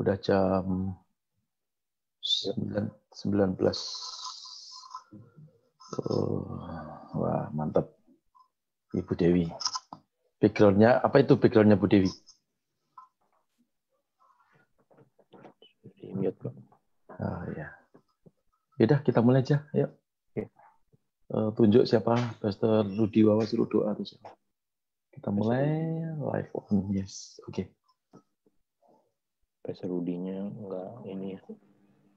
Udah jam sembilan 19. Oh, wah, mantap. Ibu Dewi. Backgroundnya, apa itu backgroundnya Bu Dewi? Oh, ya. Yaudah, kita mulai aja. Yuk. Uh, tunjuk siapa Pastor Rudi Wawa suruh doa Kita mulai live on. Yes. Oke. Okay. Pastor Rudinya enggak ini ya.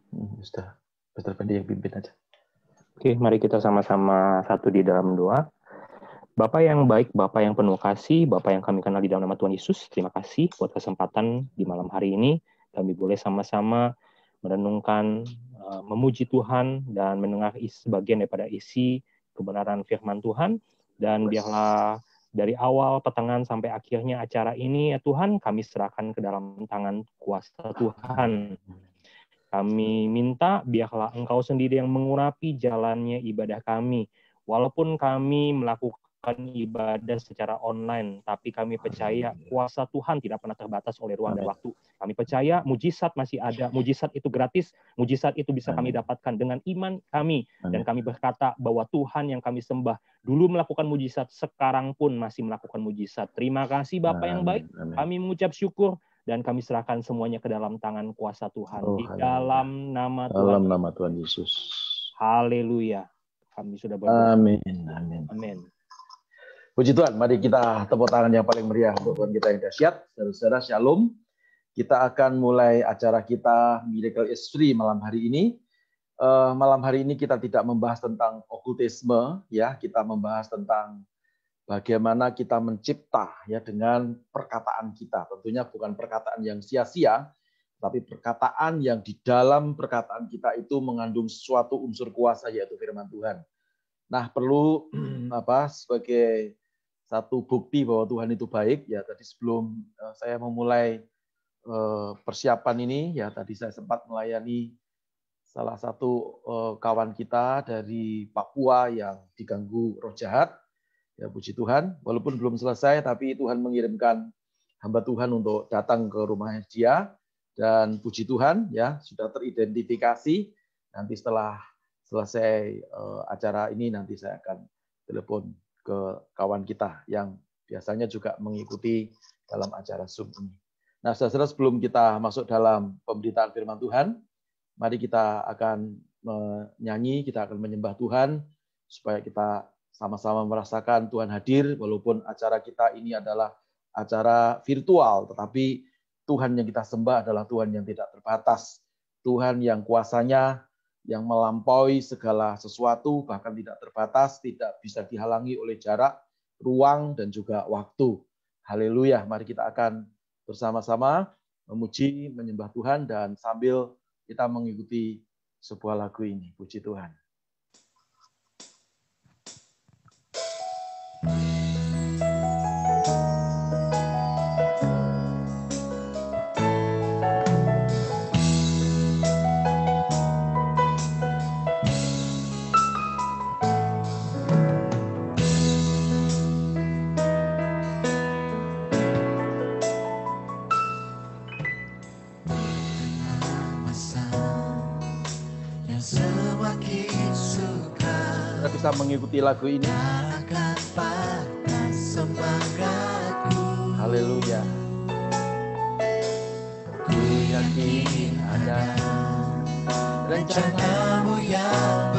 Hmm, ya sudah, Pastor Fendi yang pimpin aja. Oke, mari kita sama-sama satu di dalam doa. Bapak yang baik, Bapak yang penuh kasih, Bapak yang kami kenal di dalam nama Tuhan Yesus, terima kasih buat kesempatan di malam hari ini. Kami boleh sama-sama merenungkan, eh, memuji Tuhan, dan mendengar sebagian daripada isi kebenaran firman Tuhan. Dan biarlah dari awal petengan sampai akhirnya acara ini ya Tuhan kami serahkan ke dalam tangan kuasa Tuhan. Kami minta biarlah Engkau sendiri yang mengurapi jalannya ibadah kami. Walaupun kami melakukan melakukan ibadah secara online, tapi kami percaya kuasa Tuhan tidak pernah terbatas oleh ruang dan waktu. Kami percaya mujizat masih ada, mujizat itu gratis, mujizat itu bisa kami dapatkan dengan iman kami dan kami berkata bahwa Tuhan yang kami sembah dulu melakukan mujizat, sekarang pun masih melakukan mujizat. Terima kasih Bapak yang baik. Kami mengucap syukur dan kami serahkan semuanya ke dalam tangan kuasa Tuhan oh, di dalam nama Tuhan. Dalam nama Tuhan Yesus. Haleluya. Kami sudah berdoa. Amin. Amin. Amin. Puji Tuhan, mari kita tepuk tangan yang paling meriah untuk Tuhan kita yang dahsyat. Saudara-saudara, shalom. Kita akan mulai acara kita Miracle is malam hari ini. Uh, malam hari ini kita tidak membahas tentang okultisme, ya. Kita membahas tentang bagaimana kita mencipta ya dengan perkataan kita. Tentunya bukan perkataan yang sia-sia, tapi perkataan yang di dalam perkataan kita itu mengandung suatu unsur kuasa yaitu firman Tuhan. Nah, perlu apa sebagai satu bukti bahwa Tuhan itu baik ya tadi sebelum eh, saya memulai eh, persiapan ini ya tadi saya sempat melayani salah satu eh, kawan kita dari Papua yang diganggu roh jahat ya puji Tuhan walaupun belum selesai tapi Tuhan mengirimkan hamba Tuhan untuk datang ke rumahnya dia dan puji Tuhan ya sudah teridentifikasi nanti setelah selesai acara ini nanti saya akan telepon ke kawan kita yang biasanya juga mengikuti dalam acara Zoom ini. Nah, saudara sebelum kita masuk dalam pemberitaan firman Tuhan, mari kita akan menyanyi, kita akan menyembah Tuhan supaya kita sama-sama merasakan Tuhan hadir walaupun acara kita ini adalah acara virtual, tetapi Tuhan yang kita sembah adalah Tuhan yang tidak terbatas. Tuhan yang kuasanya yang melampaui segala sesuatu, bahkan tidak terbatas, tidak bisa dihalangi oleh jarak, ruang, dan juga waktu. Haleluya, mari kita akan bersama-sama memuji, menyembah Tuhan, dan sambil kita mengikuti sebuah lagu ini. Puji Tuhan. mengikuti lagu ini? Haleluya. Ku yakin ada rencanamu yang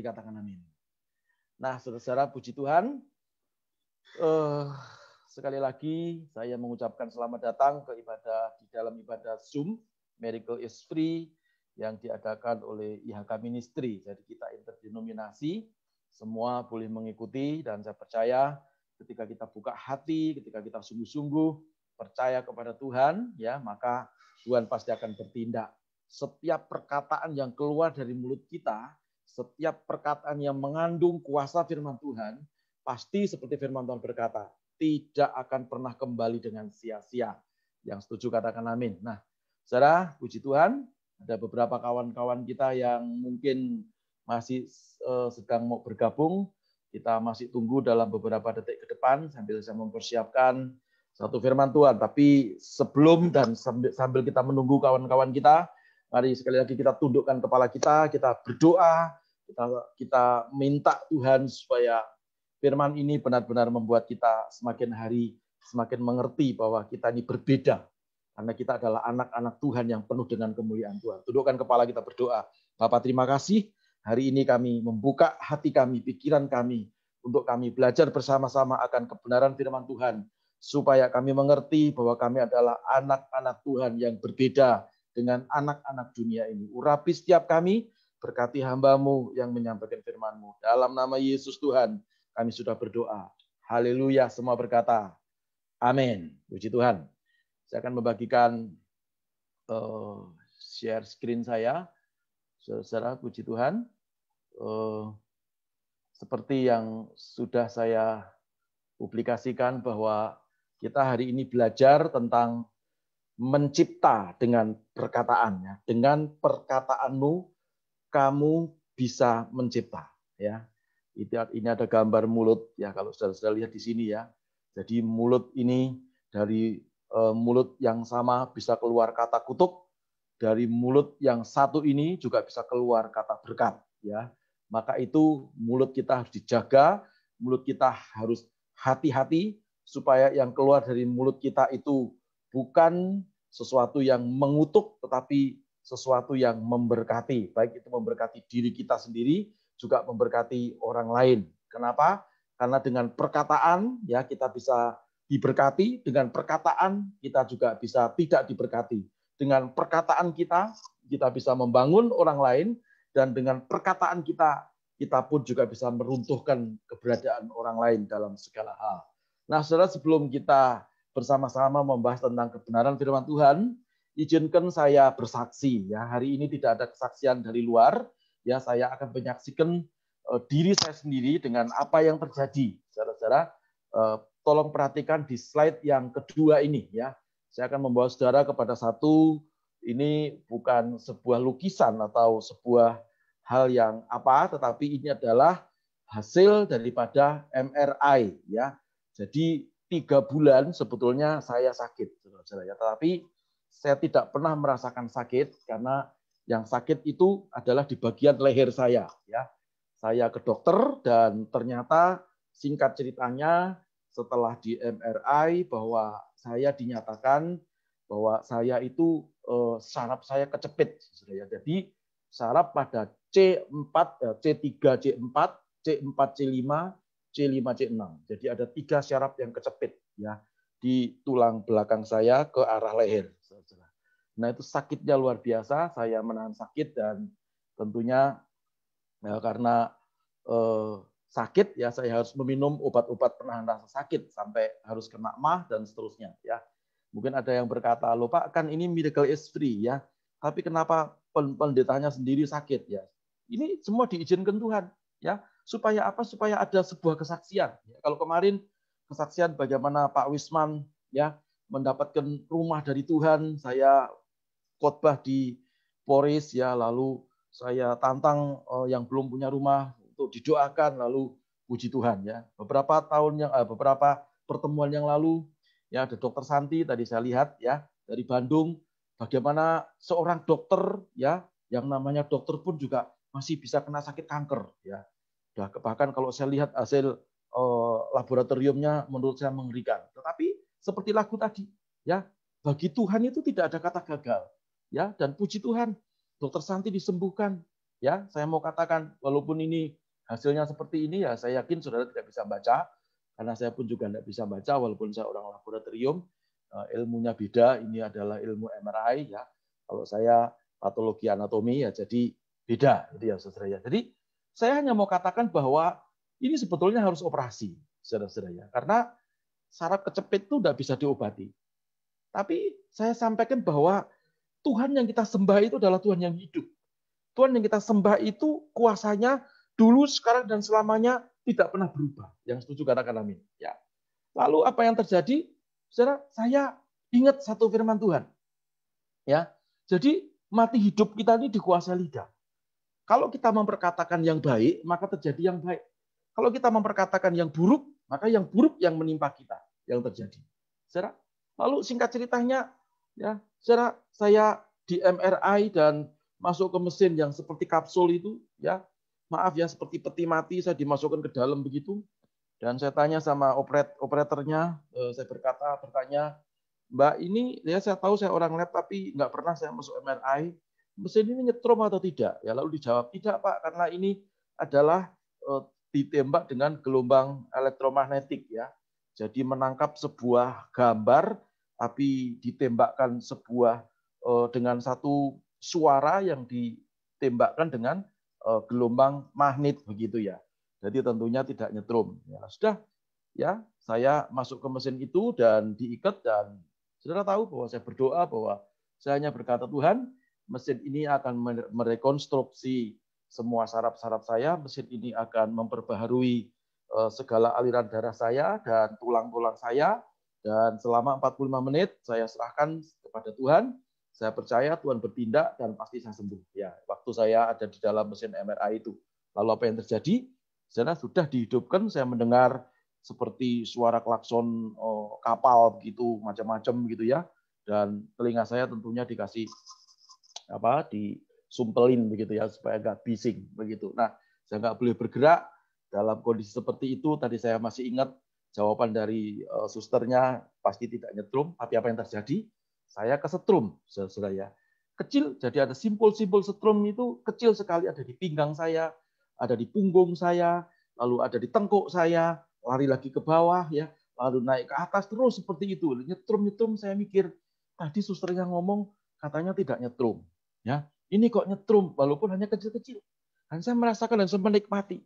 dikatakan amin. Nah, saudara-saudara, puji Tuhan. Uh, sekali lagi, saya mengucapkan selamat datang ke ibadah di dalam ibadah Zoom, Miracle is Free, yang diadakan oleh IHK Ministry. Jadi kita interdenominasi, semua boleh mengikuti, dan saya percaya ketika kita buka hati, ketika kita sungguh-sungguh percaya kepada Tuhan, ya maka Tuhan pasti akan bertindak. Setiap perkataan yang keluar dari mulut kita setiap perkataan yang mengandung kuasa firman Tuhan, pasti seperti firman Tuhan berkata, tidak akan pernah kembali dengan sia-sia. Yang setuju katakan amin. Nah, saudara, puji Tuhan, ada beberapa kawan-kawan kita yang mungkin masih eh, sedang mau bergabung. Kita masih tunggu dalam beberapa detik ke depan sambil saya mempersiapkan satu firman Tuhan. Tapi sebelum dan sambil kita menunggu kawan-kawan kita, mari sekali lagi kita tundukkan kepala kita, kita berdoa, kita, kita minta Tuhan supaya firman ini benar-benar membuat kita semakin hari semakin mengerti bahwa kita ini berbeda. Karena kita adalah anak-anak Tuhan yang penuh dengan kemuliaan Tuhan. Tundukkan kepala kita berdoa. Bapak terima kasih. Hari ini kami membuka hati kami, pikiran kami. Untuk kami belajar bersama-sama akan kebenaran firman Tuhan. Supaya kami mengerti bahwa kami adalah anak-anak Tuhan yang berbeda dengan anak-anak dunia ini. Urapi setiap kami, Berkati hambamu yang menyampaikan firmanmu. Dalam nama Yesus Tuhan, kami sudah berdoa. Haleluya, semua berkata. Amin. Puji Tuhan. Saya akan membagikan uh, share screen saya. Saudara, puji Tuhan. Uh, seperti yang sudah saya publikasikan bahwa kita hari ini belajar tentang mencipta dengan perkataannya Dengan perkataanmu, kamu bisa mencipta ya ini ada gambar mulut ya kalau sudah saudara lihat di sini ya jadi mulut ini dari eh, mulut yang sama bisa keluar kata kutuk dari mulut yang satu ini juga bisa keluar kata berkat ya maka itu mulut kita harus dijaga mulut kita harus hati-hati supaya yang keluar dari mulut kita itu bukan sesuatu yang mengutuk tetapi sesuatu yang memberkati, baik itu memberkati diri kita sendiri, juga memberkati orang lain. Kenapa? Karena dengan perkataan ya kita bisa diberkati, dengan perkataan kita juga bisa tidak diberkati. Dengan perkataan kita kita bisa membangun orang lain dan dengan perkataan kita kita pun juga bisa meruntuhkan keberadaan orang lain dalam segala hal. Nah, Saudara sebelum kita bersama-sama membahas tentang kebenaran firman Tuhan, izinkan saya bersaksi ya. Hari ini tidak ada kesaksian dari luar, ya saya akan menyaksikan uh, diri saya sendiri dengan apa yang terjadi. Saudara-saudara, uh, tolong perhatikan di slide yang kedua ini ya. Saya akan membawa saudara kepada satu ini bukan sebuah lukisan atau sebuah hal yang apa, tetapi ini adalah hasil daripada MRI ya. Jadi tiga bulan sebetulnya saya sakit, saudara-saudara. Ya. Tetapi saya tidak pernah merasakan sakit karena yang sakit itu adalah di bagian leher saya ya. Saya ke dokter dan ternyata singkat ceritanya setelah di MRI bahwa saya dinyatakan bahwa saya itu eh, saraf saya kecepit ya, Jadi saraf pada C4, C3, C4, C4, C5, C5, C6. Jadi ada tiga saraf yang kecepit ya di tulang belakang saya ke arah leher. Nah itu sakitnya luar biasa, saya menahan sakit dan tentunya ya, karena eh, sakit ya saya harus meminum obat-obat penahan rasa sakit sampai harus kena mah dan seterusnya ya. Mungkin ada yang berkata, loh Pak kan ini medical is free ya, tapi kenapa pendetanya sendiri sakit ya? Ini semua diizinkan Tuhan ya supaya apa supaya ada sebuah kesaksian ya, kalau kemarin kesaksian bagaimana Pak Wisman ya mendapatkan rumah dari Tuhan saya khotbah di Poris ya, lalu saya tantang eh, yang belum punya rumah untuk didoakan lalu puji Tuhan ya. Beberapa tahun yang uh, beberapa pertemuan yang lalu ya ada dokter Santi tadi saya lihat ya dari Bandung bagaimana seorang dokter ya yang namanya dokter pun juga masih bisa kena sakit kanker ya. Bahkan kalau saya lihat hasil uh, laboratoriumnya menurut saya mengerikan. Tetapi seperti lagu tadi ya, bagi Tuhan itu tidak ada kata gagal ya dan puji Tuhan dokter Santi disembuhkan ya saya mau katakan walaupun ini hasilnya seperti ini ya saya yakin saudara tidak bisa baca karena saya pun juga tidak bisa baca walaupun saya orang laboratorium eh, ilmunya beda ini adalah ilmu MRI ya kalau saya patologi anatomi ya jadi beda jadi gitu ya saudara ya jadi saya hanya mau katakan bahwa ini sebetulnya harus operasi saudara-saudara ya karena saraf kecepit itu tidak bisa diobati tapi saya sampaikan bahwa Tuhan yang kita sembah itu adalah Tuhan yang hidup. Tuhan yang kita sembah itu kuasanya dulu, sekarang, dan selamanya tidak pernah berubah. Yang setuju katakan amin. Ya. Lalu apa yang terjadi? Saudara, saya ingat satu firman Tuhan. Ya. Jadi mati hidup kita ini dikuasai lidah. Kalau kita memperkatakan yang baik, maka terjadi yang baik. Kalau kita memperkatakan yang buruk, maka yang buruk yang menimpa kita yang terjadi. Saudara, lalu singkat ceritanya Ya, secara saya di MRI dan masuk ke mesin yang seperti kapsul itu, ya maaf ya seperti peti mati saya dimasukkan ke dalam begitu. Dan saya tanya sama operat operatornya, eh, saya berkata bertanya, Mbak ini ya saya tahu saya orang lab tapi nggak pernah saya masuk MRI. Mesin ini nyetrum atau tidak? Ya lalu dijawab tidak Pak karena ini adalah eh, ditembak dengan gelombang elektromagnetik ya. Jadi menangkap sebuah gambar tapi ditembakkan sebuah eh, dengan satu suara yang ditembakkan dengan eh, gelombang magnet begitu ya. Jadi tentunya tidak nyetrum. Ya, sudah ya saya masuk ke mesin itu dan diikat dan saudara tahu bahwa saya berdoa bahwa saya hanya berkata Tuhan mesin ini akan merekonstruksi semua saraf-saraf saya, mesin ini akan memperbaharui eh, segala aliran darah saya dan tulang-tulang saya dan selama 45 menit saya serahkan kepada Tuhan. Saya percaya Tuhan bertindak dan pasti saya sembuh. Ya, waktu saya ada di dalam mesin MRI itu. Lalu apa yang terjadi? Saya sudah dihidupkan, saya mendengar seperti suara klakson oh, kapal begitu, macam-macam gitu ya. Dan telinga saya tentunya dikasih apa disumpelin begitu ya supaya nggak bising begitu. Nah, saya nggak boleh bergerak dalam kondisi seperti itu. Tadi saya masih ingat jawaban dari uh, susternya pasti tidak nyetrum, tapi apa yang terjadi? Saya kesetrum, saudara ya. Kecil, jadi ada simpul-simpul setrum itu kecil sekali, ada di pinggang saya, ada di punggung saya, lalu ada di tengkuk saya, lari lagi ke bawah ya, lalu naik ke atas terus seperti itu. Nyetrum-nyetrum saya mikir, tadi susternya ngomong katanya tidak nyetrum. ya Ini kok nyetrum, walaupun hanya kecil-kecil. Dan saya merasakan dan saya menikmati.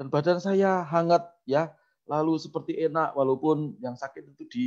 Dan badan saya hangat, ya lalu seperti enak walaupun yang sakit itu di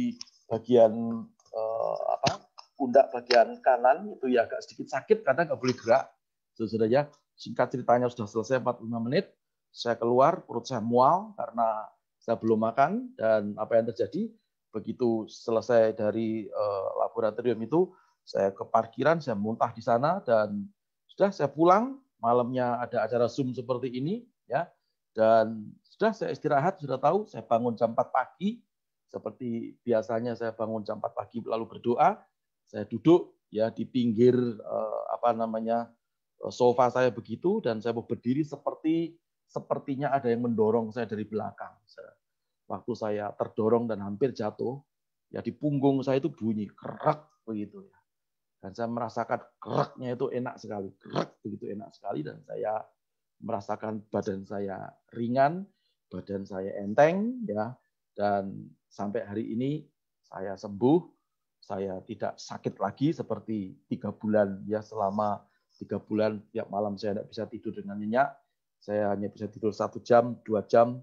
bagian eh, apa pundak bagian kanan itu ya agak sedikit sakit karena nggak boleh gerak saudara ya singkat ceritanya sudah selesai 45 menit saya keluar perut saya mual karena saya belum makan dan apa yang terjadi begitu selesai dari eh, laboratorium itu saya ke parkiran saya muntah di sana dan sudah saya pulang malamnya ada acara zoom seperti ini ya dan sudah saya istirahat, sudah tahu, saya bangun jam 4 pagi, seperti biasanya saya bangun jam 4 pagi lalu berdoa, saya duduk ya di pinggir eh, apa namanya eh, sofa saya begitu dan saya mau berdiri seperti sepertinya ada yang mendorong saya dari belakang. Waktu saya terdorong dan hampir jatuh, ya di punggung saya itu bunyi kerak begitu ya. Dan saya merasakan keraknya itu enak sekali, kerak begitu enak sekali dan saya merasakan badan saya ringan badan saya enteng ya dan sampai hari ini saya sembuh, saya tidak sakit lagi seperti tiga bulan ya selama tiga bulan tiap malam saya tidak bisa tidur dengan nyenyak, saya hanya bisa tidur satu jam, dua jam,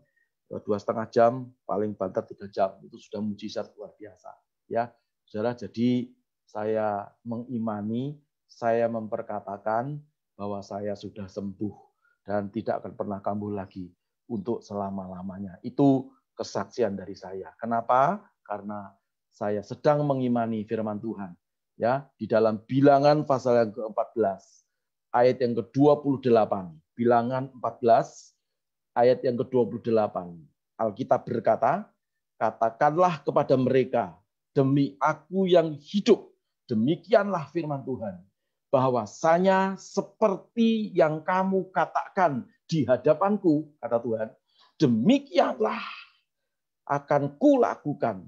ya, dua setengah jam, paling banter tiga jam itu sudah mujizat luar biasa ya saudara. Jadi saya mengimani, saya memperkatakan bahwa saya sudah sembuh dan tidak akan pernah kambuh lagi untuk selama-lamanya. Itu kesaksian dari saya. Kenapa? Karena saya sedang mengimani firman Tuhan. Ya, di dalam bilangan pasal yang ke-14 ayat yang ke-28. Bilangan 14 ayat yang ke-28. Alkitab berkata, katakanlah kepada mereka, demi aku yang hidup, demikianlah firman Tuhan, bahwasanya seperti yang kamu katakan di hadapanku, kata Tuhan, demikianlah akan kulakukan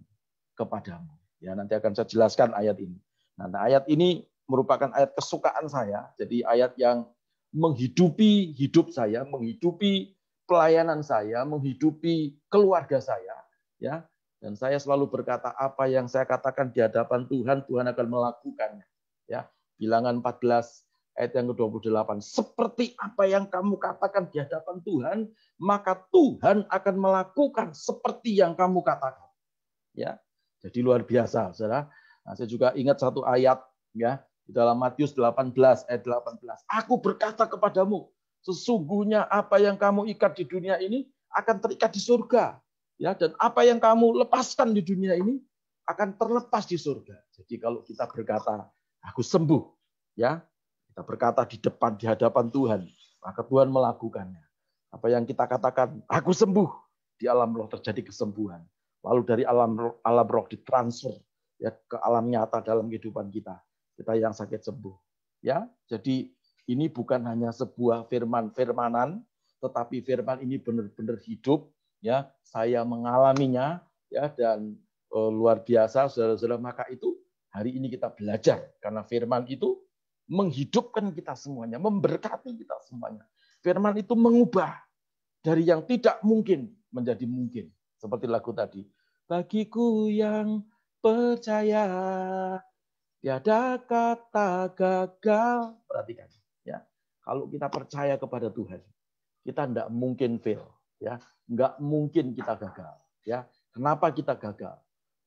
kepadamu. Ya, nanti akan saya jelaskan ayat ini. Nah, nah, ayat ini merupakan ayat kesukaan saya, jadi ayat yang menghidupi hidup saya, menghidupi pelayanan saya, menghidupi keluarga saya, ya. Dan saya selalu berkata apa yang saya katakan di hadapan Tuhan, Tuhan akan melakukannya, ya. Bilangan 14 ayat yang ke-28. Seperti apa yang kamu katakan di hadapan Tuhan, maka Tuhan akan melakukan seperti yang kamu katakan. Ya. Jadi luar biasa, Saudara. Nah, saya juga ingat satu ayat ya di dalam Matius 18 ayat 18. Aku berkata kepadamu, sesungguhnya apa yang kamu ikat di dunia ini akan terikat di surga. Ya, dan apa yang kamu lepaskan di dunia ini akan terlepas di surga. Jadi kalau kita berkata, aku sembuh, ya, kita berkata di depan, di hadapan Tuhan. Maka Tuhan melakukannya. Apa yang kita katakan, aku sembuh. Di alam roh terjadi kesembuhan. Lalu dari alam roh, alam roh ditransfer ya ke alam nyata dalam kehidupan kita. Kita yang sakit sembuh. Ya, jadi ini bukan hanya sebuah firman-firmanan, tetapi firman ini benar-benar hidup. Ya, saya mengalaminya. Ya, dan e, luar biasa, saudara-saudara. Maka itu hari ini kita belajar karena firman itu menghidupkan kita semuanya, memberkati kita semuanya. Firman itu mengubah dari yang tidak mungkin menjadi mungkin. Seperti lagu tadi. Bagiku yang percaya, tiada kata gagal. Perhatikan. ya Kalau kita percaya kepada Tuhan, kita tidak mungkin fail. ya Tidak mungkin kita gagal. ya Kenapa kita gagal?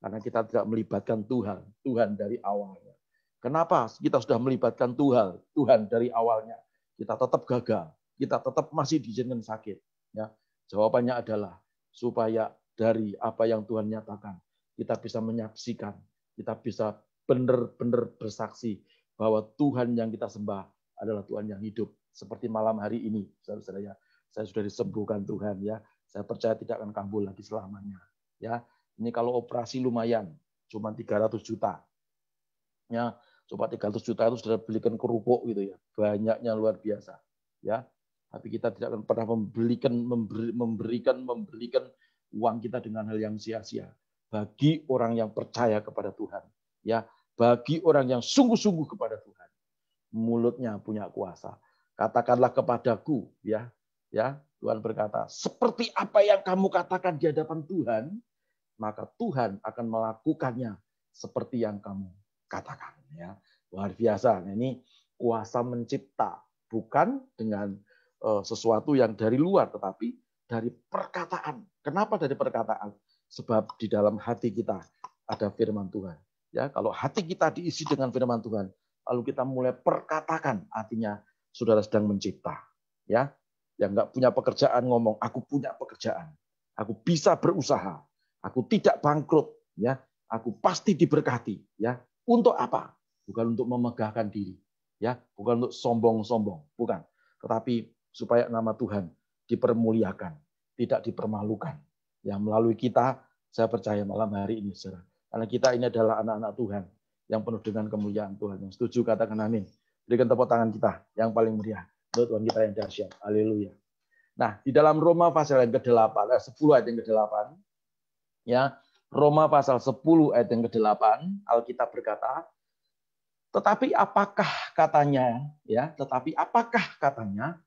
Karena kita tidak melibatkan Tuhan. Tuhan dari awalnya. Kenapa kita sudah melibatkan Tuhan, Tuhan dari awalnya? Kita tetap gagal, kita tetap masih diizinkan sakit. Ya, jawabannya adalah supaya dari apa yang Tuhan nyatakan, kita bisa menyaksikan, kita bisa benar-benar bersaksi bahwa Tuhan yang kita sembah adalah Tuhan yang hidup. Seperti malam hari ini, ya, saya sudah disembuhkan Tuhan ya. Saya percaya tidak akan kambuh lagi selamanya. Ya, ini kalau operasi lumayan, cuma 300 juta. Ya, Coba 300 juta itu sudah belikan kerupuk gitu ya. Banyaknya luar biasa. Ya. Tapi kita tidak akan pernah membelikan memberi, memberikan memberikan uang kita dengan hal yang sia-sia. Bagi orang yang percaya kepada Tuhan, ya, bagi orang yang sungguh-sungguh kepada Tuhan, mulutnya punya kuasa. Katakanlah kepadaku, ya, ya, Tuhan berkata, seperti apa yang kamu katakan di hadapan Tuhan, maka Tuhan akan melakukannya seperti yang kamu katakan ya luar biasa nah, ini kuasa mencipta bukan dengan eh, sesuatu yang dari luar tetapi dari perkataan kenapa dari perkataan sebab di dalam hati kita ada firman Tuhan ya kalau hati kita diisi dengan firman Tuhan lalu kita mulai perkatakan artinya saudara sedang mencipta ya yang nggak punya pekerjaan ngomong aku punya pekerjaan aku bisa berusaha aku tidak bangkrut ya aku pasti diberkati ya untuk apa bukan untuk memegahkan diri, ya, bukan untuk sombong-sombong, bukan, tetapi supaya nama Tuhan dipermuliakan, tidak dipermalukan. Ya, melalui kita saya percaya malam hari ini saudara. Karena kita ini adalah anak-anak Tuhan yang penuh dengan kemuliaan Tuhan. Yang setuju katakan amin. Berikan tepuk tangan kita yang paling meriah. Untuk Tuhan kita yang dahsyat. Haleluya. Nah, di dalam Roma pasal yang ke-8, eh, 10 ayat yang ke-8, ya, Roma pasal 10 ayat yang ke-8, Alkitab berkata, tetapi apakah katanya ya, tetapi apakah katanya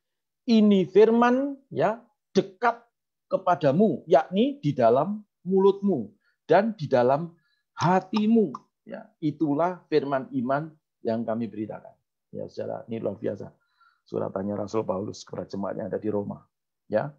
ini firman ya dekat kepadamu yakni di dalam mulutmu dan di dalam hatimu ya itulah firman iman yang kami beritakan ya secara ini luar biasa suratannya Rasul Paulus kepada jemaatnya ada di Roma ya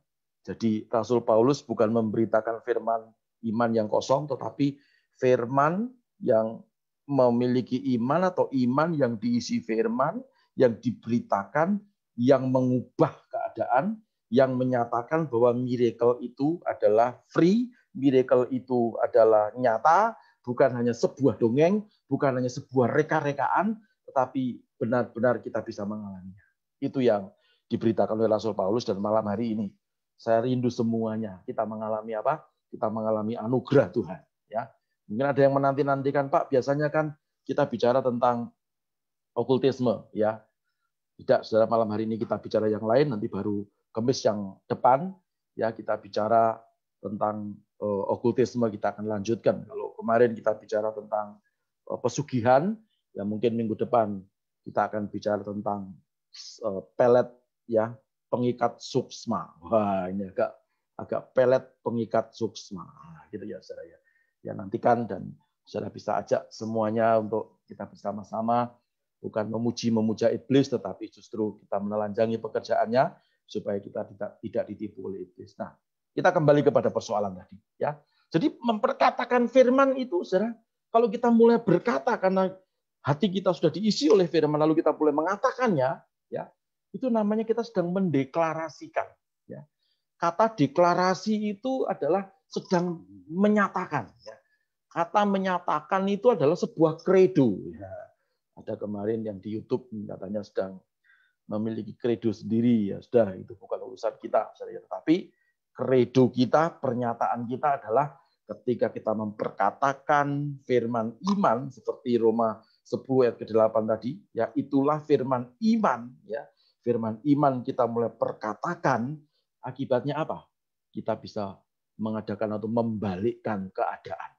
jadi Rasul Paulus bukan memberitakan firman iman yang kosong tetapi firman yang memiliki iman atau iman yang diisi firman, yang diberitakan, yang mengubah keadaan, yang menyatakan bahwa miracle itu adalah free, miracle itu adalah nyata, bukan hanya sebuah dongeng, bukan hanya sebuah reka-rekaan, tetapi benar-benar kita bisa mengalaminya. Itu yang diberitakan oleh Rasul Paulus dan malam hari ini. Saya rindu semuanya kita mengalami apa? Kita mengalami anugerah Tuhan, ya. Mungkin ada yang menanti-nantikan, Pak, biasanya kan kita bicara tentang okultisme, ya. Tidak, saudara malam hari ini kita bicara yang lain, nanti baru kemis yang depan, ya kita bicara tentang uh, okultisme kita akan lanjutkan. Kalau kemarin kita bicara tentang uh, pesugihan, ya mungkin minggu depan kita akan bicara tentang uh, pelet, ya pengikat suksma. Wah, ini agak agak pelet pengikat suksma, ah, gitu ya saudara ya ya nantikan dan saudara bisa ajak semuanya untuk kita bersama-sama bukan memuji memuja iblis tetapi justru kita menelanjangi pekerjaannya supaya kita tidak tidak ditipu oleh iblis. Nah, kita kembali kepada persoalan tadi ya. Jadi memperkatakan firman itu saudara, kalau kita mulai berkata karena hati kita sudah diisi oleh firman lalu kita mulai mengatakannya ya, itu namanya kita sedang mendeklarasikan ya. Kata deklarasi itu adalah sedang menyatakan. Ya. Kata menyatakan itu adalah sebuah kredo. Ya. Ada kemarin yang di YouTube katanya sedang memiliki kredo sendiri ya sudah itu bukan urusan kita tapi tetapi kredo kita pernyataan kita adalah ketika kita memperkatakan firman iman seperti Roma 10 ayat ke-8 tadi ya itulah firman iman ya firman iman kita mulai perkatakan akibatnya apa kita bisa mengadakan atau membalikkan keadaan.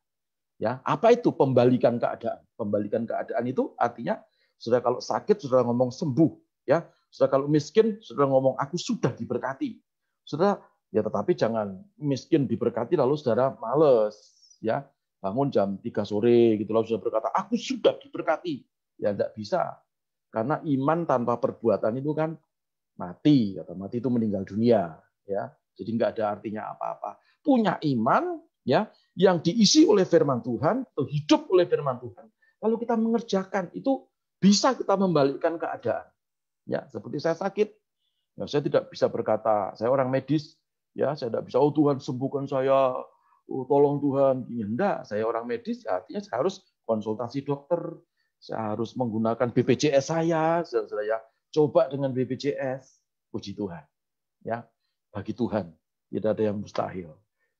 Ya, apa itu pembalikan keadaan? Pembalikan keadaan itu artinya sudah kalau sakit sudah ngomong sembuh, ya. Sudah kalau miskin sudah ngomong aku sudah diberkati. Sudah ya tetapi jangan miskin diberkati lalu saudara males, ya. Bangun jam 3 sore gitu lalu sudah berkata aku sudah diberkati. Ya tidak bisa. Karena iman tanpa perbuatan itu kan mati, kata mati itu meninggal dunia, ya. Jadi nggak ada artinya apa-apa. Punya iman ya yang diisi oleh firman Tuhan atau hidup oleh firman Tuhan. Lalu kita mengerjakan itu bisa kita membalikkan keadaan. Ya, seperti saya sakit, ya, saya tidak bisa berkata saya orang medis, ya saya tidak bisa oh Tuhan sembuhkan saya, oh, tolong Tuhan. Ya, enggak, saya orang medis ya, artinya saya harus konsultasi dokter, saya harus menggunakan BPJS saya, saya ya, coba dengan BPJS, puji Tuhan. Ya, bagi Tuhan, tidak ada yang mustahil.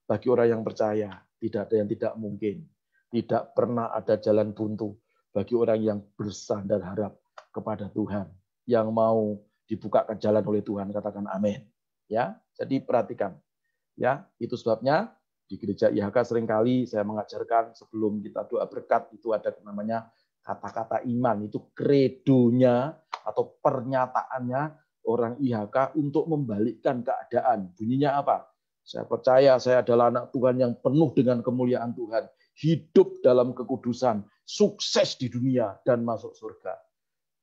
Bagi orang yang percaya, tidak ada yang tidak mungkin. Tidak pernah ada jalan buntu bagi orang yang bersandar harap kepada Tuhan. Yang mau dibukakan jalan oleh Tuhan, katakan amin. Ya, jadi perhatikan. Ya, itu sebabnya di gereja IHK seringkali saya mengajarkan sebelum kita doa berkat itu ada namanya kata-kata iman itu kredonya atau pernyataannya orang IHK untuk membalikkan keadaan. Bunyinya apa? Saya percaya saya adalah anak Tuhan yang penuh dengan kemuliaan Tuhan, hidup dalam kekudusan, sukses di dunia dan masuk surga.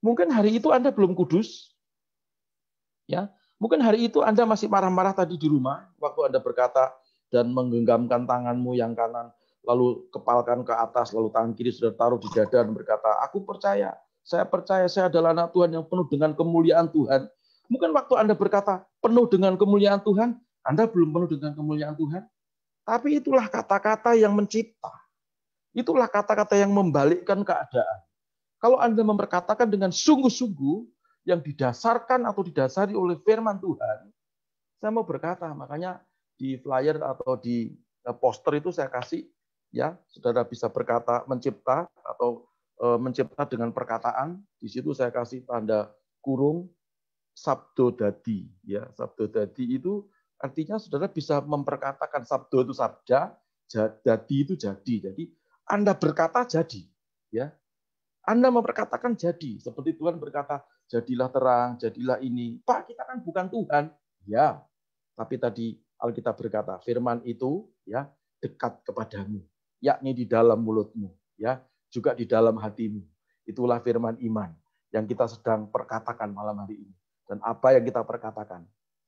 Mungkin hari itu Anda belum kudus. Ya, mungkin hari itu Anda masih marah-marah tadi di rumah waktu Anda berkata dan menggenggamkan tanganmu yang kanan lalu kepalkan ke atas lalu tangan kiri sudah taruh di dada dan berkata, "Aku percaya saya percaya saya adalah anak Tuhan yang penuh dengan kemuliaan Tuhan. Mungkin waktu Anda berkata penuh dengan kemuliaan Tuhan, Anda belum penuh dengan kemuliaan Tuhan. Tapi itulah kata-kata yang mencipta. Itulah kata-kata yang membalikkan keadaan. Kalau Anda memperkatakan dengan sungguh-sungguh yang didasarkan atau didasari oleh firman Tuhan, saya mau berkata, makanya di flyer atau di eh, poster itu saya kasih ya, Saudara bisa berkata mencipta atau eh, mencipta dengan perkataan. Di situ saya kasih tanda kurung Sabdo Dadi. Ya, Sabdo Dadi itu artinya saudara bisa memperkatakan Sabdo itu sabda, Dadi itu jadi. Jadi Anda berkata jadi. Ya, Anda memperkatakan jadi. Seperti Tuhan berkata, jadilah terang, jadilah ini. Pak, kita kan bukan Tuhan. Ya, tapi tadi Alkitab berkata, firman itu ya dekat kepadamu, yakni di dalam mulutmu, ya juga di dalam hatimu. Itulah firman iman yang kita sedang perkatakan malam hari ini. Dan apa yang kita perkatakan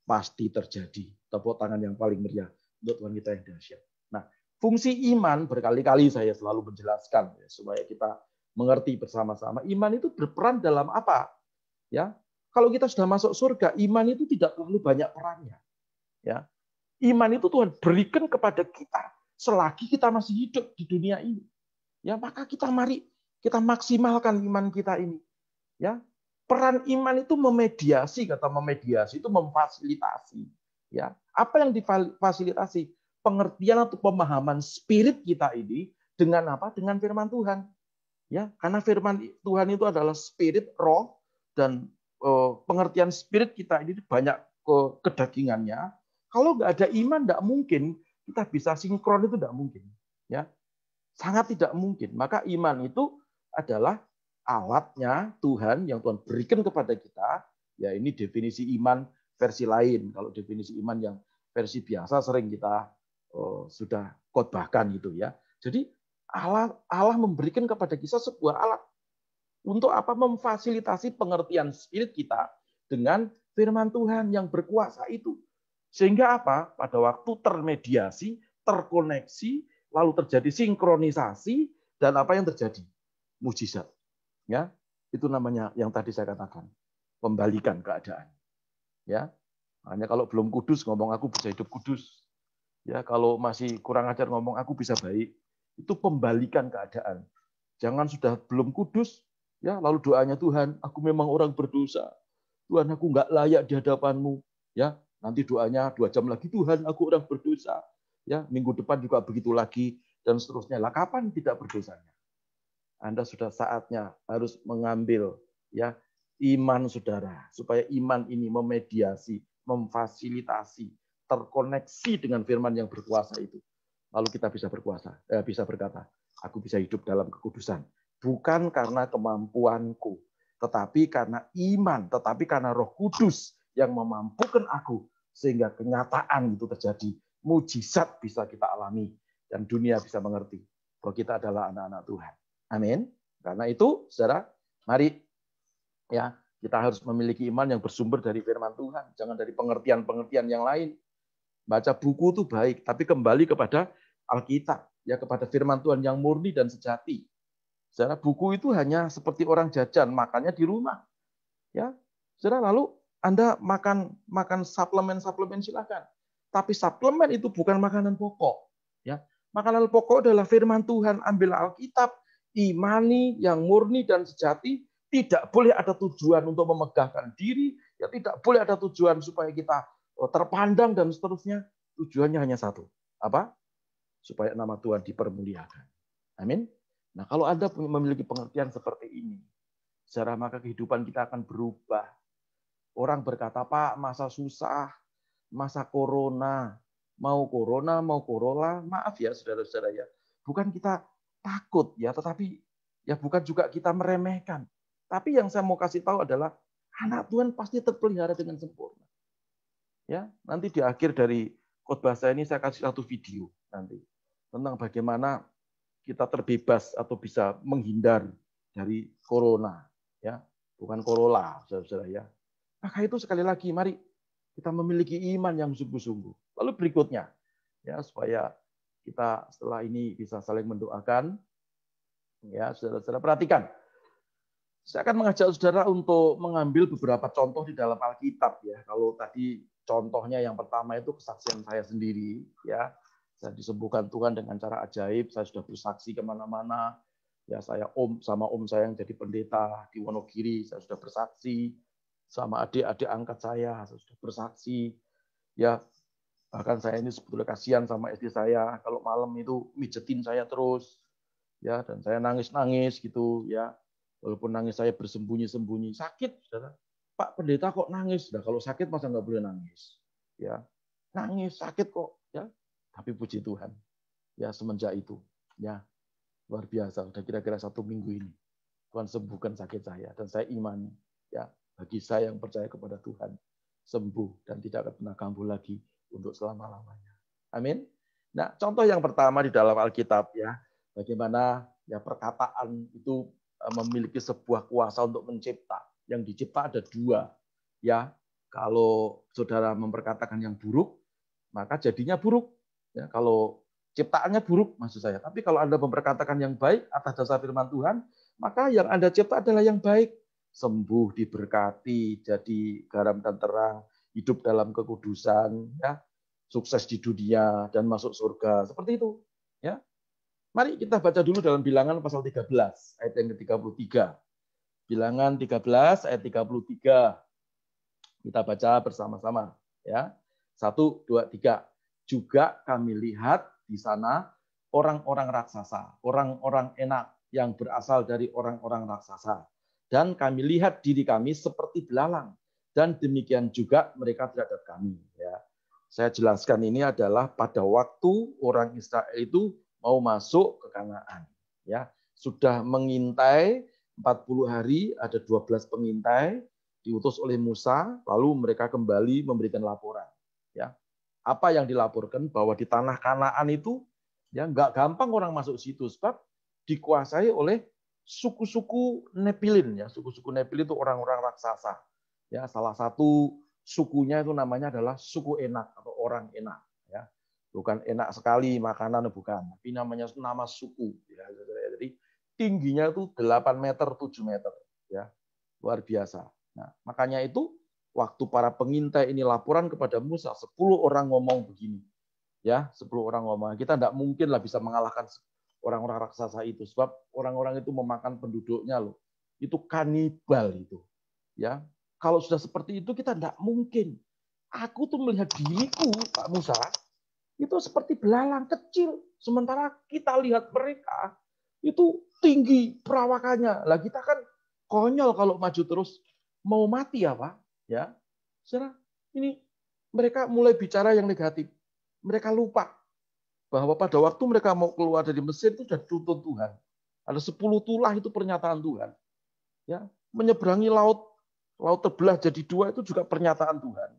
pasti terjadi. Tepuk tangan yang paling meriah untuk Tuhan kita yang dahsyat. Nah, fungsi iman berkali-kali saya selalu menjelaskan ya, supaya kita mengerti bersama-sama. Iman itu berperan dalam apa? Ya, kalau kita sudah masuk surga, iman itu tidak terlalu banyak perannya. Ya, iman itu Tuhan berikan kepada kita selagi kita masih hidup di dunia ini. Ya, maka kita mari kita maksimalkan iman kita ini. Ya, peran iman itu memediasi kata memediasi itu memfasilitasi ya apa yang difasilitasi pengertian atau pemahaman spirit kita ini dengan apa dengan firman Tuhan ya karena firman Tuhan itu adalah spirit roh dan eh, pengertian spirit kita ini banyak ke kedagingannya kalau nggak ada iman nggak mungkin kita bisa sinkron itu tidak mungkin ya sangat tidak mungkin maka iman itu adalah alatnya Tuhan yang Tuhan berikan kepada kita, ya ini definisi iman versi lain. Kalau definisi iman yang versi biasa sering kita oh, sudah kotbahkan gitu ya. Jadi Allah Allah memberikan kepada kita sebuah alat untuk apa memfasilitasi pengertian spirit kita dengan firman Tuhan yang berkuasa itu. Sehingga apa? Pada waktu termediasi, terkoneksi, lalu terjadi sinkronisasi dan apa yang terjadi? Mujizat. Ya, itu namanya yang tadi saya katakan, pembalikan keadaan. Ya. Hanya kalau belum kudus ngomong aku bisa hidup kudus. Ya, kalau masih kurang ajar ngomong aku bisa baik. Itu pembalikan keadaan. Jangan sudah belum kudus, ya lalu doanya Tuhan, aku memang orang berdosa. Tuhan aku nggak layak di hadapanmu. Ya, nanti doanya dua jam lagi Tuhan aku orang berdosa. Ya, minggu depan juga begitu lagi dan seterusnya. Lah kapan tidak berdosanya? Anda sudah saatnya harus mengambil ya iman saudara supaya iman ini memediasi, memfasilitasi, terkoneksi dengan firman yang berkuasa itu. Lalu kita bisa berkuasa, eh, bisa berkata, aku bisa hidup dalam kekudusan, bukan karena kemampuanku, tetapi karena iman, tetapi karena Roh Kudus yang memampukan aku sehingga kenyataan itu terjadi, mujizat bisa kita alami dan dunia bisa mengerti bahwa kita adalah anak-anak Tuhan. Amin. Karena itu, saudara, mari ya kita harus memiliki iman yang bersumber dari firman Tuhan, jangan dari pengertian-pengertian yang lain. Baca buku itu baik, tapi kembali kepada Alkitab, ya kepada firman Tuhan yang murni dan sejati. Saudara, buku itu hanya seperti orang jajan, makannya di rumah. Ya. Saudara, lalu Anda makan makan suplemen-suplemen silakan. Tapi suplemen itu bukan makanan pokok, ya. Makanan pokok adalah firman Tuhan, ambil Alkitab, imani yang murni dan sejati, tidak boleh ada tujuan untuk memegahkan diri, ya tidak boleh ada tujuan supaya kita eh, terpandang dan seterusnya. Tujuannya hanya satu, apa? Supaya nama Tuhan dipermuliakan. Amin. Nah, kalau Anda memiliki pengertian seperti ini, secara maka kehidupan kita akan berubah. Orang berkata, "Pak, masa susah, masa corona, mau corona, mau corona." Maaf ya, saudara-saudara ya. Bukan kita takut ya, tetapi ya bukan juga kita meremehkan. Tapi yang saya mau kasih tahu adalah anak Tuhan pasti terpelihara dengan sempurna. Ya, nanti di akhir dari khotbah saya ini saya kasih satu video nanti tentang bagaimana kita terbebas atau bisa menghindar dari corona ya, bukan corona Saudara-saudara ya. Maka itu sekali lagi mari kita memiliki iman yang sungguh-sungguh. Lalu berikutnya ya supaya kita setelah ini bisa saling mendoakan. Ya, saudara-saudara perhatikan. Saya akan mengajak saudara untuk mengambil beberapa contoh di dalam Alkitab ya. Kalau tadi contohnya yang pertama itu kesaksian saya sendiri ya. Saya disembuhkan Tuhan dengan cara ajaib. Saya sudah bersaksi kemana-mana. Ya saya om sama om saya yang jadi pendeta di Wonogiri. Saya sudah bersaksi sama adik-adik angkat saya. Saya sudah bersaksi. Ya bahkan saya ini sebetulnya kasihan sama istri saya kalau malam itu mijetin saya terus ya dan saya nangis-nangis gitu ya walaupun nangis saya bersembunyi-sembunyi sakit saudara Pak pendeta kok nangis nah kalau sakit masa nggak boleh nangis ya nangis sakit kok ya tapi puji Tuhan ya semenjak itu ya luar biasa udah kira-kira satu minggu ini Tuhan sembuhkan sakit saya dan saya iman ya bagi saya yang percaya kepada Tuhan sembuh dan tidak akan pernah kambuh lagi untuk selama-lamanya. Amin. Nah, contoh yang pertama di dalam Alkitab ya, bagaimana ya perkataan itu eh, memiliki sebuah kuasa untuk mencipta. Yang dicipta ada dua, ya. Kalau saudara memperkatakan yang buruk, maka jadinya buruk. Ya, kalau ciptaannya buruk, maksud saya. Tapi kalau anda memperkatakan yang baik atas dasar firman Tuhan, maka yang anda cipta adalah yang baik. Sembuh, diberkati, jadi garam dan terang, hidup dalam kekudusan, ya, sukses di dunia dan masuk surga. Seperti itu, ya. Mari kita baca dulu dalam bilangan pasal 13 ayat yang ke-33. Bilangan 13 ayat 33. Kita baca bersama-sama, ya. Satu, dua, tiga. Juga kami lihat di sana orang-orang raksasa, orang-orang enak yang berasal dari orang-orang raksasa. Dan kami lihat diri kami seperti belalang dan demikian juga mereka terhadap kami. Ya. Saya jelaskan ini adalah pada waktu orang Israel itu mau masuk ke Kanaan. Ya. Sudah mengintai 40 hari, ada 12 pengintai, diutus oleh Musa, lalu mereka kembali memberikan laporan. Ya. Apa yang dilaporkan bahwa di tanah Kanaan itu ya nggak gampang orang masuk situ sebab dikuasai oleh suku-suku Nepilin ya suku-suku Nepilin itu orang-orang raksasa Ya, salah satu sukunya itu namanya adalah suku enak atau orang enak. Ya, bukan enak sekali makanan bukan, tapi namanya nama suku. Ya, jadi tingginya itu 8 meter 7 meter. Ya, luar biasa. Nah, makanya itu waktu para pengintai ini laporan kepada Musa, 10 orang ngomong begini. Ya, 10 orang ngomong. Kita tidak mungkin lah bisa mengalahkan orang-orang raksasa itu sebab orang-orang itu memakan penduduknya loh itu kanibal itu ya kalau sudah seperti itu kita tidak mungkin. Aku tuh melihat diriku, Pak Musa, itu seperti belalang kecil. Sementara kita lihat mereka itu tinggi perawakannya. Lah kita kan konyol kalau maju terus mau mati ya Pak. Ya, Saudara, ini mereka mulai bicara yang negatif. Mereka lupa bahwa pada waktu mereka mau keluar dari Mesir itu sudah tuntun Tuhan. Ada sepuluh tulah itu pernyataan Tuhan. Ya, menyeberangi laut laut terbelah jadi dua itu juga pernyataan Tuhan.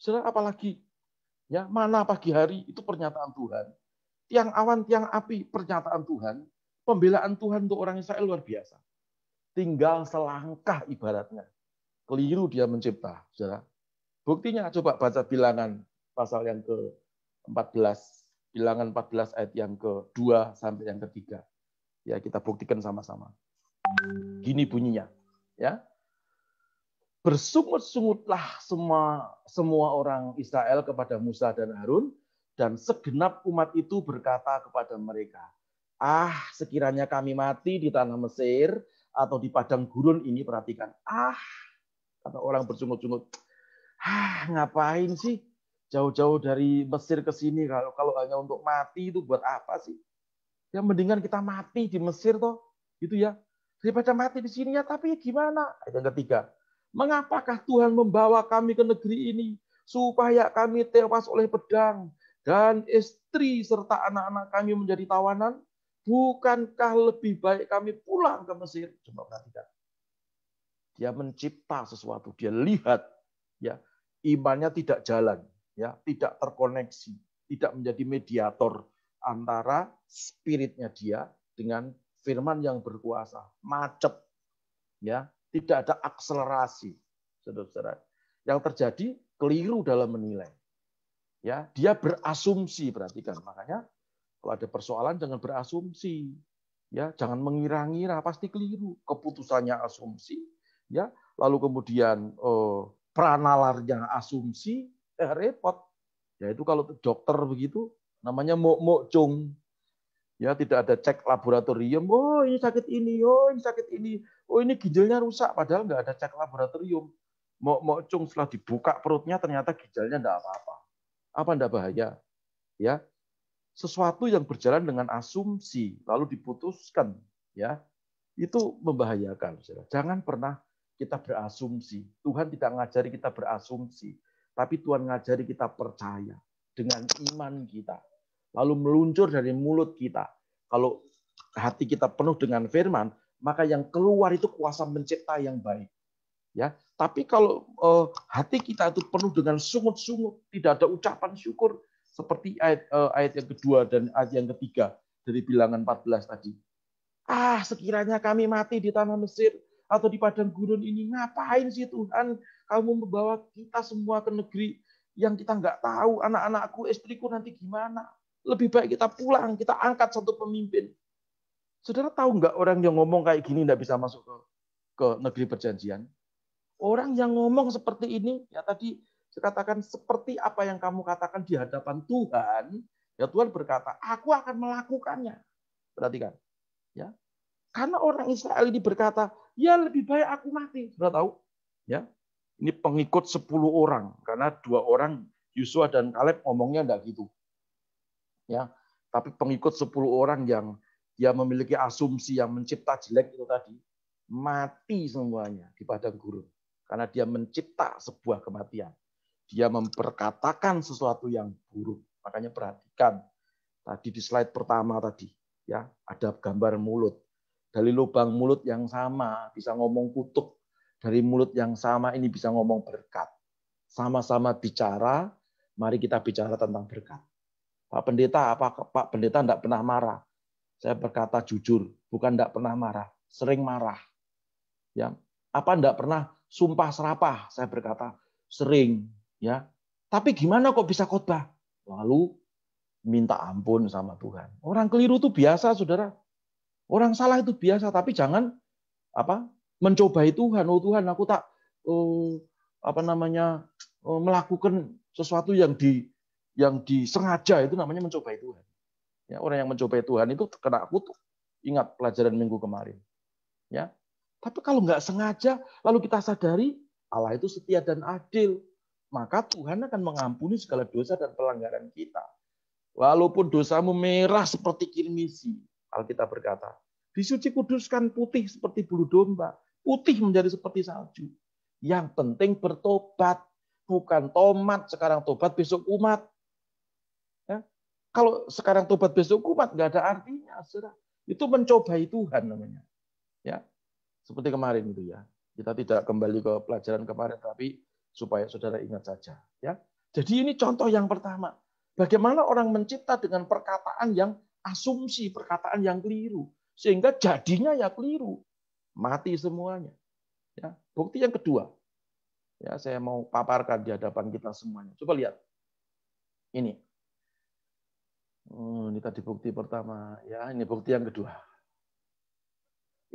Saudara apalagi ya mana pagi hari itu pernyataan Tuhan. Tiang awan, tiang api, pernyataan Tuhan. Pembelaan Tuhan untuk orang Israel luar biasa. Tinggal selangkah ibaratnya. Keliru dia mencipta, saudara. Buktinya coba baca bilangan pasal yang ke-14, bilangan 14 ayat yang ke-2 sampai yang ketiga. Ya, kita buktikan sama-sama. Gini bunyinya, ya bersungut-sungutlah semua semua orang Israel kepada Musa dan Harun dan segenap umat itu berkata kepada mereka, "Ah, sekiranya kami mati di tanah Mesir atau di padang gurun ini perhatikan. Ah, kata orang bersungut-sungut, "Ah, ngapain sih jauh-jauh dari Mesir ke sini kalau kalau hanya untuk mati itu buat apa sih? Ya mendingan kita mati di Mesir toh." Gitu ya. Daripada mati di sini ya, tapi gimana? Yang ketiga, Mengapakah Tuhan membawa kami ke negeri ini supaya kami tewas oleh pedang dan istri serta anak-anak kami menjadi tawanan? Bukankah lebih baik kami pulang ke Mesir? Coba perhatikan. Dia mencipta sesuatu, dia lihat ya, imannya tidak jalan, ya, tidak terkoneksi, tidak menjadi mediator antara spiritnya dia dengan firman yang berkuasa, macet. Ya, tidak ada akselerasi, saudara Yang terjadi keliru dalam menilai. Ya, dia berasumsi perhatikan. Makanya kalau ada persoalan jangan berasumsi. Ya, jangan mengira-ngira, pasti keliru. Keputusannya asumsi, ya. Lalu kemudian eh, pranalarnya asumsi, eh, repot. Ya itu kalau dokter begitu namanya mok mok cung Ya, tidak ada cek laboratorium. Oh, ini sakit ini, oh ini sakit ini, oh ini ginjalnya rusak. Padahal nggak ada cek laboratorium. Mau mau cung setelah dibuka perutnya ternyata ginjalnya enggak apa-apa. Apa enggak bahaya? Ya. Sesuatu yang berjalan dengan asumsi lalu diputuskan, ya. Itu membahayakan. Jangan pernah kita berasumsi. Tuhan tidak ngajari kita berasumsi, tapi Tuhan ngajari kita percaya dengan iman kita lalu meluncur dari mulut kita. Kalau hati kita penuh dengan firman, maka yang keluar itu kuasa mencipta yang baik. Ya, tapi kalau uh, hati kita itu penuh dengan sungut-sungut, tidak ada ucapan syukur seperti ayat uh, ayat yang kedua dan ayat yang ketiga dari bilangan 14 tadi. Ah, sekiranya kami mati di tanah Mesir atau di padang gurun ini, ngapain sih Tuhan kamu membawa kita semua ke negeri yang kita nggak tahu, anak-anakku, istriku nanti gimana? Lebih baik kita pulang, kita angkat satu pemimpin. Saudara tahu nggak orang yang ngomong kayak gini nggak bisa masuk ke, ke negeri perjanjian? Orang yang ngomong seperti ini, ya tadi saya katakan seperti apa yang kamu katakan di hadapan Tuhan, ya Tuhan berkata, aku akan melakukannya. Perhatikan. ya Karena orang Israel ini berkata, ya lebih baik aku mati. Sudah tahu? ya Ini pengikut 10 orang. Karena dua orang, Yusuf dan Kaleb ngomongnya enggak gitu ya tapi pengikut 10 orang yang dia memiliki asumsi yang mencipta jelek itu tadi mati semuanya di padang gurun karena dia mencipta sebuah kematian dia memperkatakan sesuatu yang buruk makanya perhatikan tadi di slide pertama tadi ya ada gambar mulut dari lubang mulut yang sama bisa ngomong kutuk dari mulut yang sama ini bisa ngomong berkat sama-sama bicara mari kita bicara tentang berkat Pak Pendeta, apa Pak Pendeta tidak pernah marah? Saya berkata jujur, bukan tidak pernah marah, sering marah. Ya, apa tidak pernah sumpah serapah? Saya berkata sering. Ya, tapi gimana kok bisa khotbah? Lalu minta ampun sama Tuhan. Orang keliru itu biasa, saudara. Orang salah itu biasa, tapi jangan apa mencobai Tuhan. Oh Tuhan, aku tak oh, apa namanya oh, melakukan sesuatu yang di yang disengaja itu namanya mencobai Tuhan. Ya, orang yang mencobai Tuhan itu kena kutuk. Ingat pelajaran minggu kemarin. Ya. Tapi kalau nggak sengaja, lalu kita sadari Allah itu setia dan adil, maka Tuhan akan mengampuni segala dosa dan pelanggaran kita. Walaupun dosamu merah seperti kirmisi, Alkitab berkata, disuci kuduskan putih seperti bulu domba, putih menjadi seperti salju. Yang penting bertobat, bukan tomat sekarang tobat besok umat. Kalau sekarang tobat besok kumat nggak ada artinya, saudara. Itu mencobai Tuhan namanya. Ya, seperti kemarin itu ya. Kita tidak kembali ke pelajaran kemarin, tapi supaya saudara ingat saja. Ya, jadi ini contoh yang pertama. Bagaimana orang mencipta dengan perkataan yang asumsi, perkataan yang keliru, sehingga jadinya ya keliru, mati semuanya. Ya, bukti yang kedua, ya saya mau paparkan di hadapan kita semuanya. Coba lihat, ini Oh, ini tadi bukti pertama. Ya, ini bukti yang kedua.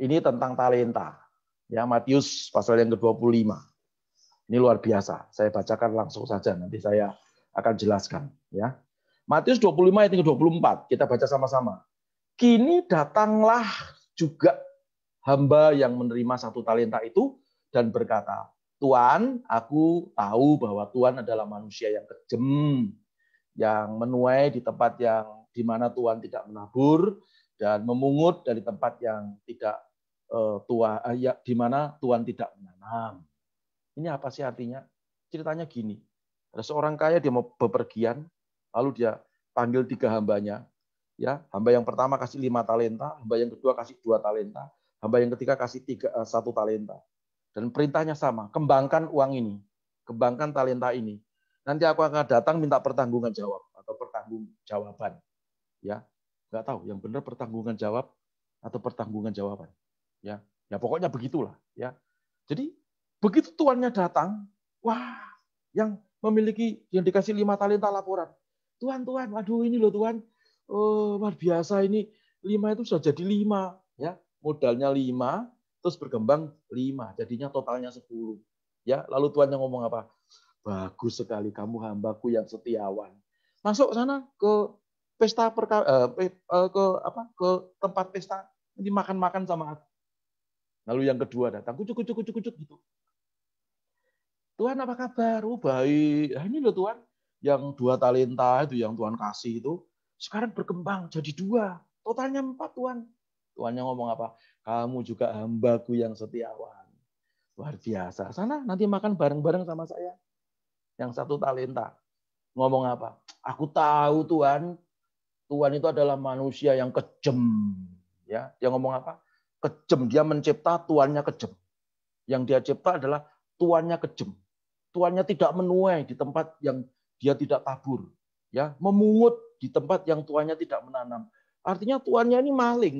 Ini tentang talenta. Ya, Matius pasal yang ke-25. Ini luar biasa. Saya bacakan langsung saja nanti saya akan jelaskan, ya. Matius 25 ayat 24 Kita baca sama-sama. Kini datanglah juga hamba yang menerima satu talenta itu dan berkata, "Tuan, aku tahu bahwa Tuhan adalah manusia yang kejam yang menuai di tempat yang di mana Tuhan tidak menabur dan memungut dari tempat yang tidak eh, tua, Tuhan eh, ya, di mana Tuhan tidak menanam. Ini apa sih artinya? Ceritanya gini. Ada seorang kaya dia mau bepergian, lalu dia panggil tiga hambanya. Ya, hamba yang pertama kasih lima talenta, hamba yang kedua kasih dua talenta, hamba yang ketiga kasih tiga, eh, satu talenta. Dan perintahnya sama, kembangkan uang ini, kembangkan talenta ini, Nanti aku akan datang minta pertanggungan jawab atau pertanggung jawaban. Ya, nggak tahu. Yang benar pertanggungan jawab atau pertanggungan jawaban. Ya, ya pokoknya begitulah. Ya, jadi begitu tuannya datang, wah, yang memiliki yang dikasih lima talenta laporan. tuan-tuan, waduh ini loh tuan, oh, luar biasa ini lima itu sudah jadi lima, ya modalnya lima, terus berkembang lima, jadinya totalnya sepuluh, ya lalu tuannya ngomong apa? Bagus sekali kamu hambaku yang setiawan. Masuk sana ke pesta perka, eh, eh, ke apa ke tempat pesta nanti makan-makan sama aku. Lalu yang kedua datang, kucuk kucuk kucuk kucuk gitu. Tuhan apa kabar? Oh baik. Nah, ini loh Tuhan, yang dua talenta itu yang Tuhan kasih itu sekarang berkembang jadi dua. Totalnya empat Tuhan. Tuhannya ngomong apa? Kamu juga hambaku yang setiawan. Luar biasa. Sana nanti makan bareng-bareng sama saya yang satu talenta. Ngomong apa? Aku tahu Tuhan, Tuhan itu adalah manusia yang kejem, Ya, dia ngomong apa? Kejem. Dia mencipta tuannya kejem. Yang dia cipta adalah tuannya kejem. Tuannya tidak menuai di tempat yang dia tidak tabur. Ya, memungut di tempat yang tuannya tidak menanam. Artinya tuannya ini maling.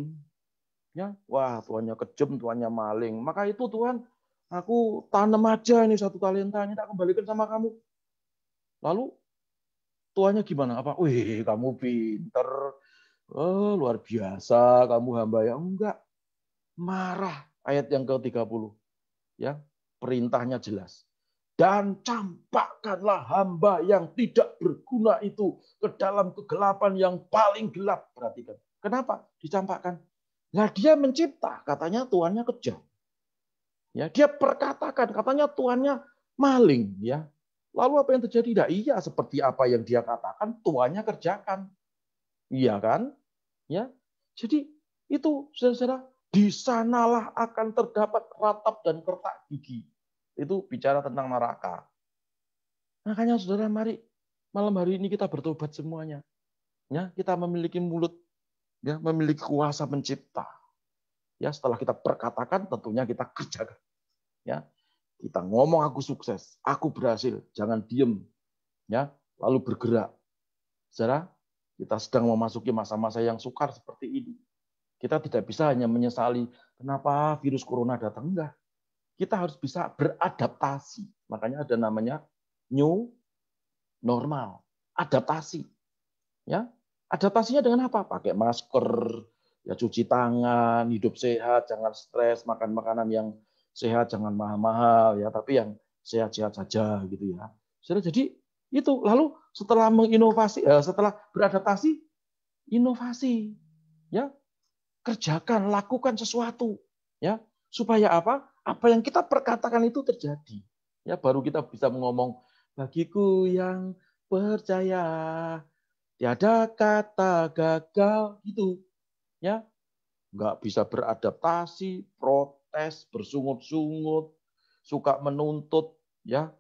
Ya, wah tuannya kejem, tuannya maling. Maka itu Tuhan, aku tanam aja ini satu talenta ini tak kembalikan sama kamu. Lalu tuanya gimana? Apa? Wih, kamu pinter, oh, luar biasa, kamu hamba yang enggak. Marah ayat yang ke-30. Ya, perintahnya jelas. Dan campakkanlah hamba yang tidak berguna itu ke dalam kegelapan yang paling gelap. Perhatikan. Kenapa? Dicampakkan. Nah dia mencipta, katanya tuannya kejam. Ya, dia perkatakan, katanya tuannya maling. Ya, Lalu apa yang terjadi? Nah, iya seperti apa yang dia katakan, tuanya kerjakan. Iya kan? Ya. Jadi itu saudara-saudara, di sanalah akan terdapat ratap dan kertak gigi. Itu bicara tentang neraka. Makanya saudara mari malam hari ini kita bertobat semuanya. Ya, kita memiliki mulut ya, memiliki kuasa mencipta. Ya, setelah kita perkatakan tentunya kita kerjakan. Ya, kita ngomong aku sukses, aku berhasil, jangan diem. ya Lalu bergerak. Saudara, kita sedang memasuki masa-masa yang sukar seperti ini. Kita tidak bisa hanya menyesali kenapa virus corona datang. Enggak. Kita harus bisa beradaptasi. Makanya ada namanya new normal. Adaptasi. Ya, adaptasinya dengan apa? Pakai masker, ya cuci tangan, hidup sehat, jangan stres, makan makanan yang sehat jangan mahal-mahal ya, tapi yang sehat-sehat saja gitu ya. Jadi itu lalu setelah menginovasi, eh, setelah beradaptasi, inovasi ya, kerjakan, lakukan sesuatu ya, supaya apa? Apa yang kita perkatakan itu terjadi. Ya, baru kita bisa mengomong bagiku yang percaya tiada kata gagal gitu ya nggak bisa beradaptasi, protes protes, bersungut-sungut, suka menuntut, ya,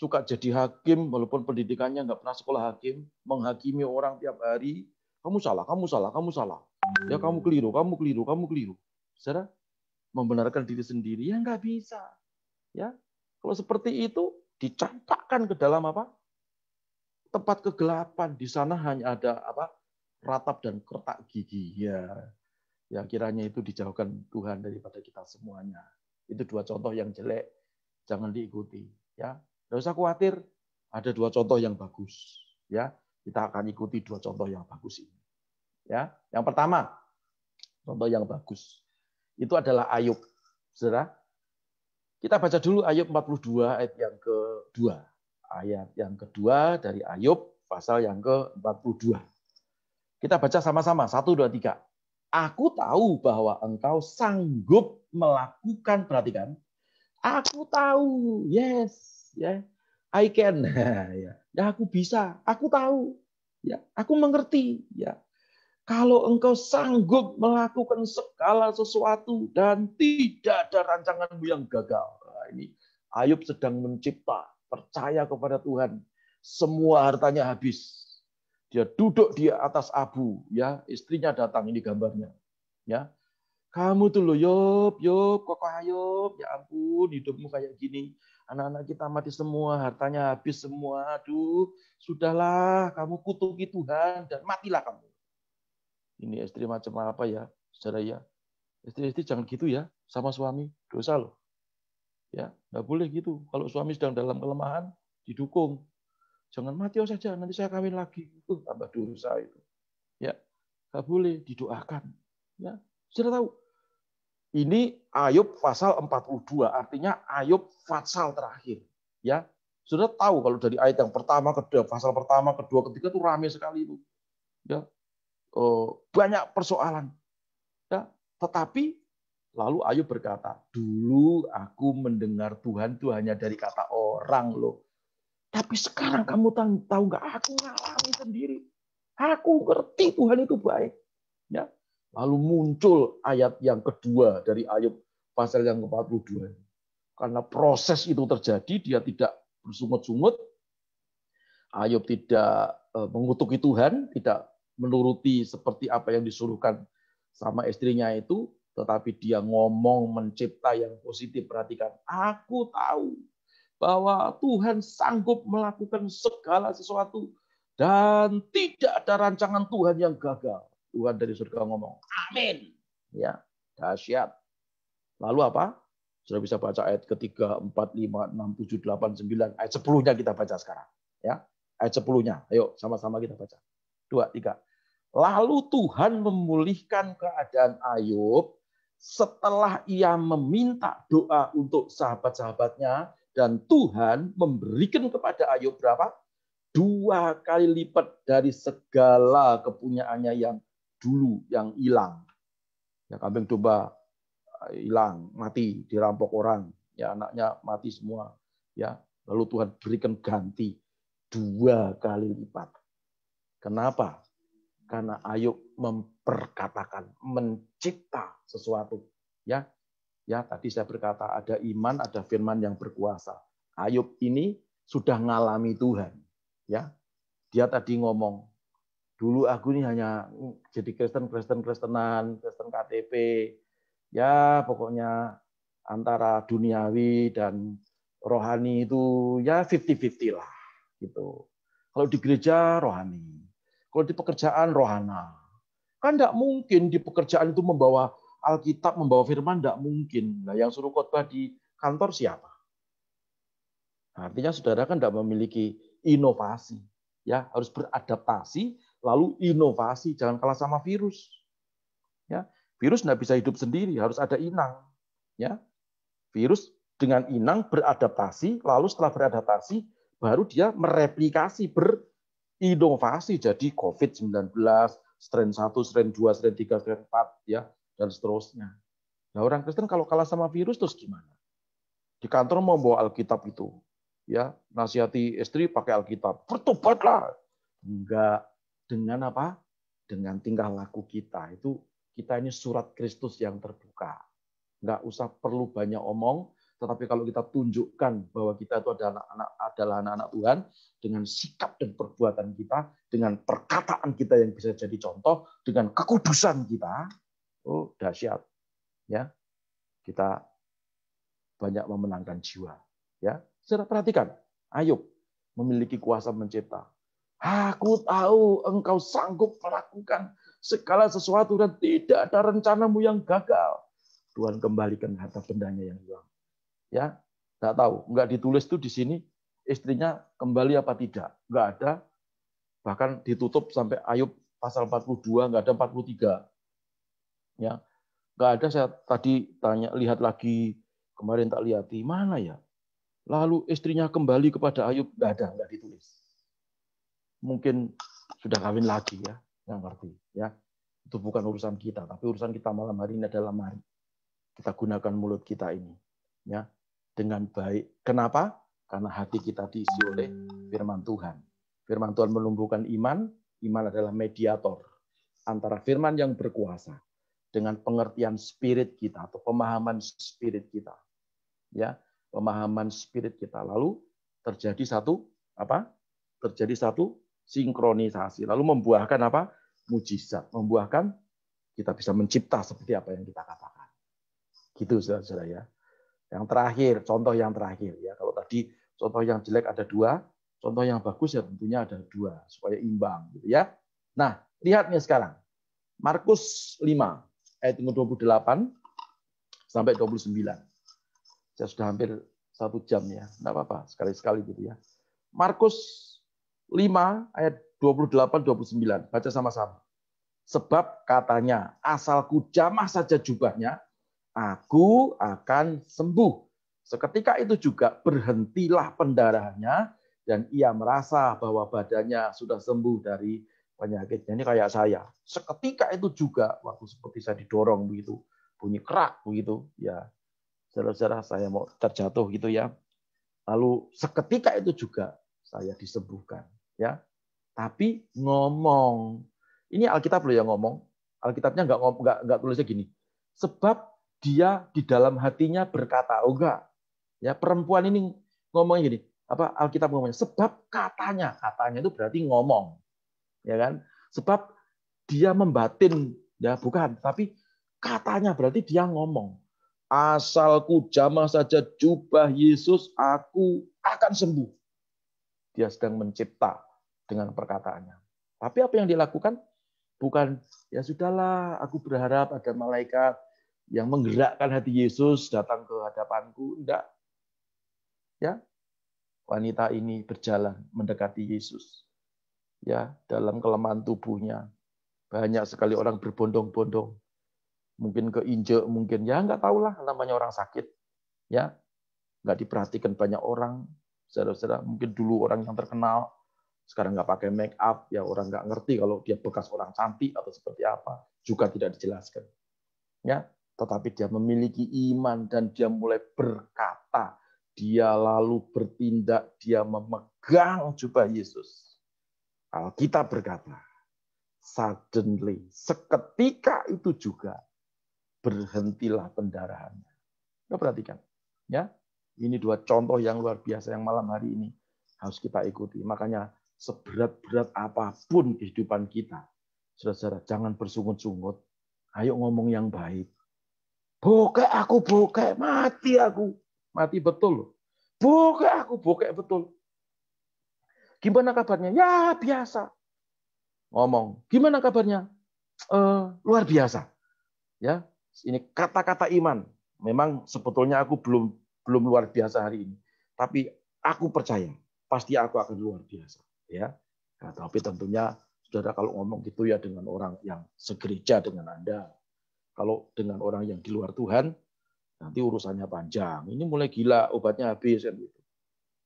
suka jadi hakim walaupun pendidikannya nggak pernah sekolah hakim, menghakimi orang tiap hari, kamu salah, kamu salah, kamu salah, ya kamu keliru, kamu keliru, kamu keliru, saudara membenarkan diri sendiri ya nggak bisa, ya kalau seperti itu dicampakkan ke dalam apa tempat kegelapan di sana hanya ada apa ratap dan kertak gigi ya Ya kiranya itu dijauhkan Tuhan daripada kita semuanya. Itu dua contoh yang jelek, jangan diikuti. Ya, nggak usah khawatir. Ada dua contoh yang bagus. Ya, kita akan ikuti dua contoh yang bagus ini. Ya, yang pertama contoh yang bagus itu adalah Ayub. Saudara, kita baca dulu Ayub 42 ayat yang kedua. Ayat yang kedua dari Ayub pasal yang ke-42. Kita baca sama-sama, satu, dua, tiga. Aku tahu bahwa engkau sanggup melakukan perhatikan. Aku tahu, yes, ya, yeah. I can, ya, ya aku bisa, aku tahu, ya, aku mengerti, ya. Kalau engkau sanggup melakukan segala sesuatu dan tidak ada rancanganmu yang gagal, nah, ini Ayub sedang mencipta percaya kepada Tuhan. Semua hartanya habis, dia duduk di atas abu, ya. Istrinya datang ini gambarnya. Ya. Kamu tuh loh, yop yop kokoh ayop ya ampun, hidupmu kayak gini. Anak-anak kita mati semua, hartanya habis semua. Aduh, sudahlah, kamu kutuki Tuhan dan matilah kamu. Ini istri macam apa ya, saudara ya? Istri-istri jangan gitu ya, sama suami, dosa loh. Ya, nggak boleh gitu. Kalau suami sedang dalam kelemahan, didukung. Jangan mati saja, nanti saya kawin lagi. Uh, tambah dosa itu. Ya, nggak boleh didoakan. Ya, sudah tahu. Ini Ayub pasal 42, artinya Ayub pasal terakhir. Ya, sudah tahu kalau dari ayat yang pertama, kedua, pasal pertama, kedua, ketiga itu rame sekali itu. Ya, oh, banyak persoalan. Ya, tetapi lalu Ayub berkata, dulu aku mendengar Tuhan itu hanya dari kata orang loh. Tapi sekarang kamu tahu nggak? Aku ngalami sendiri. Aku ngerti Tuhan itu baik. Ya. Lalu muncul ayat yang kedua dari Ayub pasal yang ke-42. Karena proses itu terjadi, dia tidak bersungut-sungut. Ayub tidak eh, mengutuki Tuhan, tidak menuruti seperti apa yang disuruhkan sama istrinya itu, tetapi dia ngomong mencipta yang positif. Perhatikan, aku tahu bahwa Tuhan sanggup melakukan segala sesuatu dan tidak ada rancangan Tuhan yang gagal. Tuhan dari surga ngomong, amin. Ya, dahsyat. Lalu apa? Sudah bisa baca ayat ketiga, empat, lima, enam, tujuh, delapan, sembilan. Ayat sepuluhnya kita baca sekarang. Ya, Ayat sepuluhnya. Ayo, sama-sama kita baca. Dua, tiga. Lalu Tuhan memulihkan keadaan Ayub setelah ia meminta doa untuk sahabat-sahabatnya dan Tuhan memberikan kepada Ayub berapa? Dua kali lipat dari segala kepunyaannya yang dulu yang hilang. Ya kambing domba eh, hilang, mati, dirampok orang, ya anaknya mati semua, ya. Lalu Tuhan berikan ganti dua kali lipat. Kenapa? Karena Ayub memperkatakan, mencipta sesuatu, ya. Ya, tadi saya berkata ada iman, ada firman yang berkuasa. Ayub ini sudah mengalami Tuhan, ya. Dia tadi ngomong, dulu aku ini hanya mm, jadi Kristen, Kristen, Kristenan, Kristen KTP. Ya, pokoknya antara duniawi dan rohani itu ya 50-50 lah gitu. Kalau di gereja rohani, kalau di pekerjaan rohana. Kan tidak mungkin di pekerjaan itu membawa Alkitab membawa firman tidak mungkin. Nah, yang suruh khotbah di kantor siapa? Nah, artinya saudara kan tidak memiliki inovasi, ya harus beradaptasi, lalu inovasi, jangan kalah sama virus. Ya, virus tidak bisa hidup sendiri, harus ada inang. Ya, virus dengan inang beradaptasi, lalu setelah beradaptasi baru dia mereplikasi, berinovasi jadi COVID-19, strain 1, strain 2, strain 3, strain 4 ya dan seterusnya. Nah orang Kristen kalau kalah sama virus terus gimana? Di kantor mau bawa Alkitab itu, ya nasihati istri pakai Alkitab, bertobatlah. Enggak dengan apa? Dengan tingkah laku kita itu kita ini surat Kristus yang terbuka. Enggak usah perlu banyak omong, tetapi kalau kita tunjukkan bahwa kita itu adalah anak-anak adalah anak-anak Tuhan dengan sikap dan perbuatan kita, dengan perkataan kita yang bisa jadi contoh, dengan kekudusan kita, Oh, dahsyat. Ya. Kita banyak memenangkan jiwa, ya. Saudara perhatikan, Ayub memiliki kuasa mencipta. Aku tahu engkau sanggup melakukan segala sesuatu dan tidak ada rencanamu yang gagal. Tuhan kembalikan harta bendanya yang hilang. Ya, tak tahu, nggak ditulis tuh di sini istrinya kembali apa tidak. Nggak ada, bahkan ditutup sampai Ayub pasal 42, nggak ada 43. Ya, nggak ada saya tadi tanya lihat lagi kemarin tak lihati mana ya. Lalu istrinya kembali kepada Ayub nggak ada nggak ditulis. Mungkin sudah kawin lagi ya, yang ngerti ya. Itu bukan urusan kita, tapi urusan kita malam hari ini adalah mari kita gunakan mulut kita ini ya dengan baik. Kenapa? Karena hati kita diisi oleh firman Tuhan. Firman Tuhan menumbuhkan iman, iman adalah mediator antara firman yang berkuasa dengan pengertian spirit kita atau pemahaman spirit kita. Ya, pemahaman spirit kita. Lalu terjadi satu apa? Terjadi satu sinkronisasi. Lalu membuahkan apa? mujizat, membuahkan kita bisa mencipta seperti apa yang kita katakan. Gitu saudara-saudara ya. Yang terakhir, contoh yang terakhir ya. Kalau tadi contoh yang jelek ada dua, contoh yang bagus ya tentunya ada dua supaya imbang gitu ya. Nah, lihat nih sekarang. Markus 5 Eh, ayat 28 sampai 29. Saya sudah hampir satu jam ya, enggak apa-apa, sekali-sekali gitu ya. Markus 5 ayat 28 29, baca sama-sama. Sebab katanya, asalku jamah saja jubahnya, aku akan sembuh. Seketika itu juga berhentilah pendarahannya dan ia merasa bahwa badannya sudah sembuh dari penyakitnya. Ini kayak saya. Seketika itu juga waktu seperti saya didorong begitu, bunyi kerak begitu, ya saudara saya mau terjatuh gitu ya. Lalu seketika itu juga saya disembuhkan, ya. Tapi ngomong, ini Alkitab loh yang ngomong. Alkitabnya nggak nggak nggak tulisnya gini. Sebab dia di dalam hatinya berkata, oh enggak. Ya perempuan ini ngomongnya gini, apa Alkitab ngomongnya sebab katanya katanya itu berarti ngomong ya kan? Sebab dia membatin ya bukan, tapi katanya berarti dia ngomong. Asalku jamah saja jubah Yesus, aku akan sembuh. Dia sedang mencipta dengan perkataannya. Tapi apa yang dilakukan? Bukan, ya sudahlah, aku berharap ada malaikat yang menggerakkan hati Yesus datang ke hadapanku. Enggak. Ya, wanita ini berjalan mendekati Yesus ya dalam kelemahan tubuhnya. Banyak sekali orang berbondong-bondong. Mungkin keinjek, mungkin ya nggak tahulah namanya orang sakit. Ya, nggak diperhatikan banyak orang. Saudara-saudara, mungkin dulu orang yang terkenal, sekarang nggak pakai make up, ya orang nggak ngerti kalau dia bekas orang cantik atau seperti apa, juga tidak dijelaskan. Ya, tetapi dia memiliki iman dan dia mulai berkata, dia lalu bertindak, dia memegang jubah Yesus Alkitab berkata, suddenly, seketika itu juga berhentilah pendarahannya. Kita perhatikan, ya. Ini dua contoh yang luar biasa yang malam hari ini harus kita ikuti. Makanya seberat-berat apapun kehidupan kita, saudara-saudara jangan bersungut-sungut. Ayo ngomong yang baik. Bokeh aku bokeh. mati aku. Mati betul. Bokeh aku bokeh betul. Gimana kabarnya? Ya biasa. Ngomong. Gimana kabarnya? E, luar biasa. Ya, ini kata-kata iman. Memang sebetulnya aku belum belum luar biasa hari ini, tapi aku percaya pasti aku akan luar biasa. Ya, nah, tapi tentunya saudara kalau ngomong gitu ya dengan orang yang segereja dengan anda, kalau dengan orang yang di luar Tuhan nanti urusannya panjang. Ini mulai gila, obatnya habis kan gitu.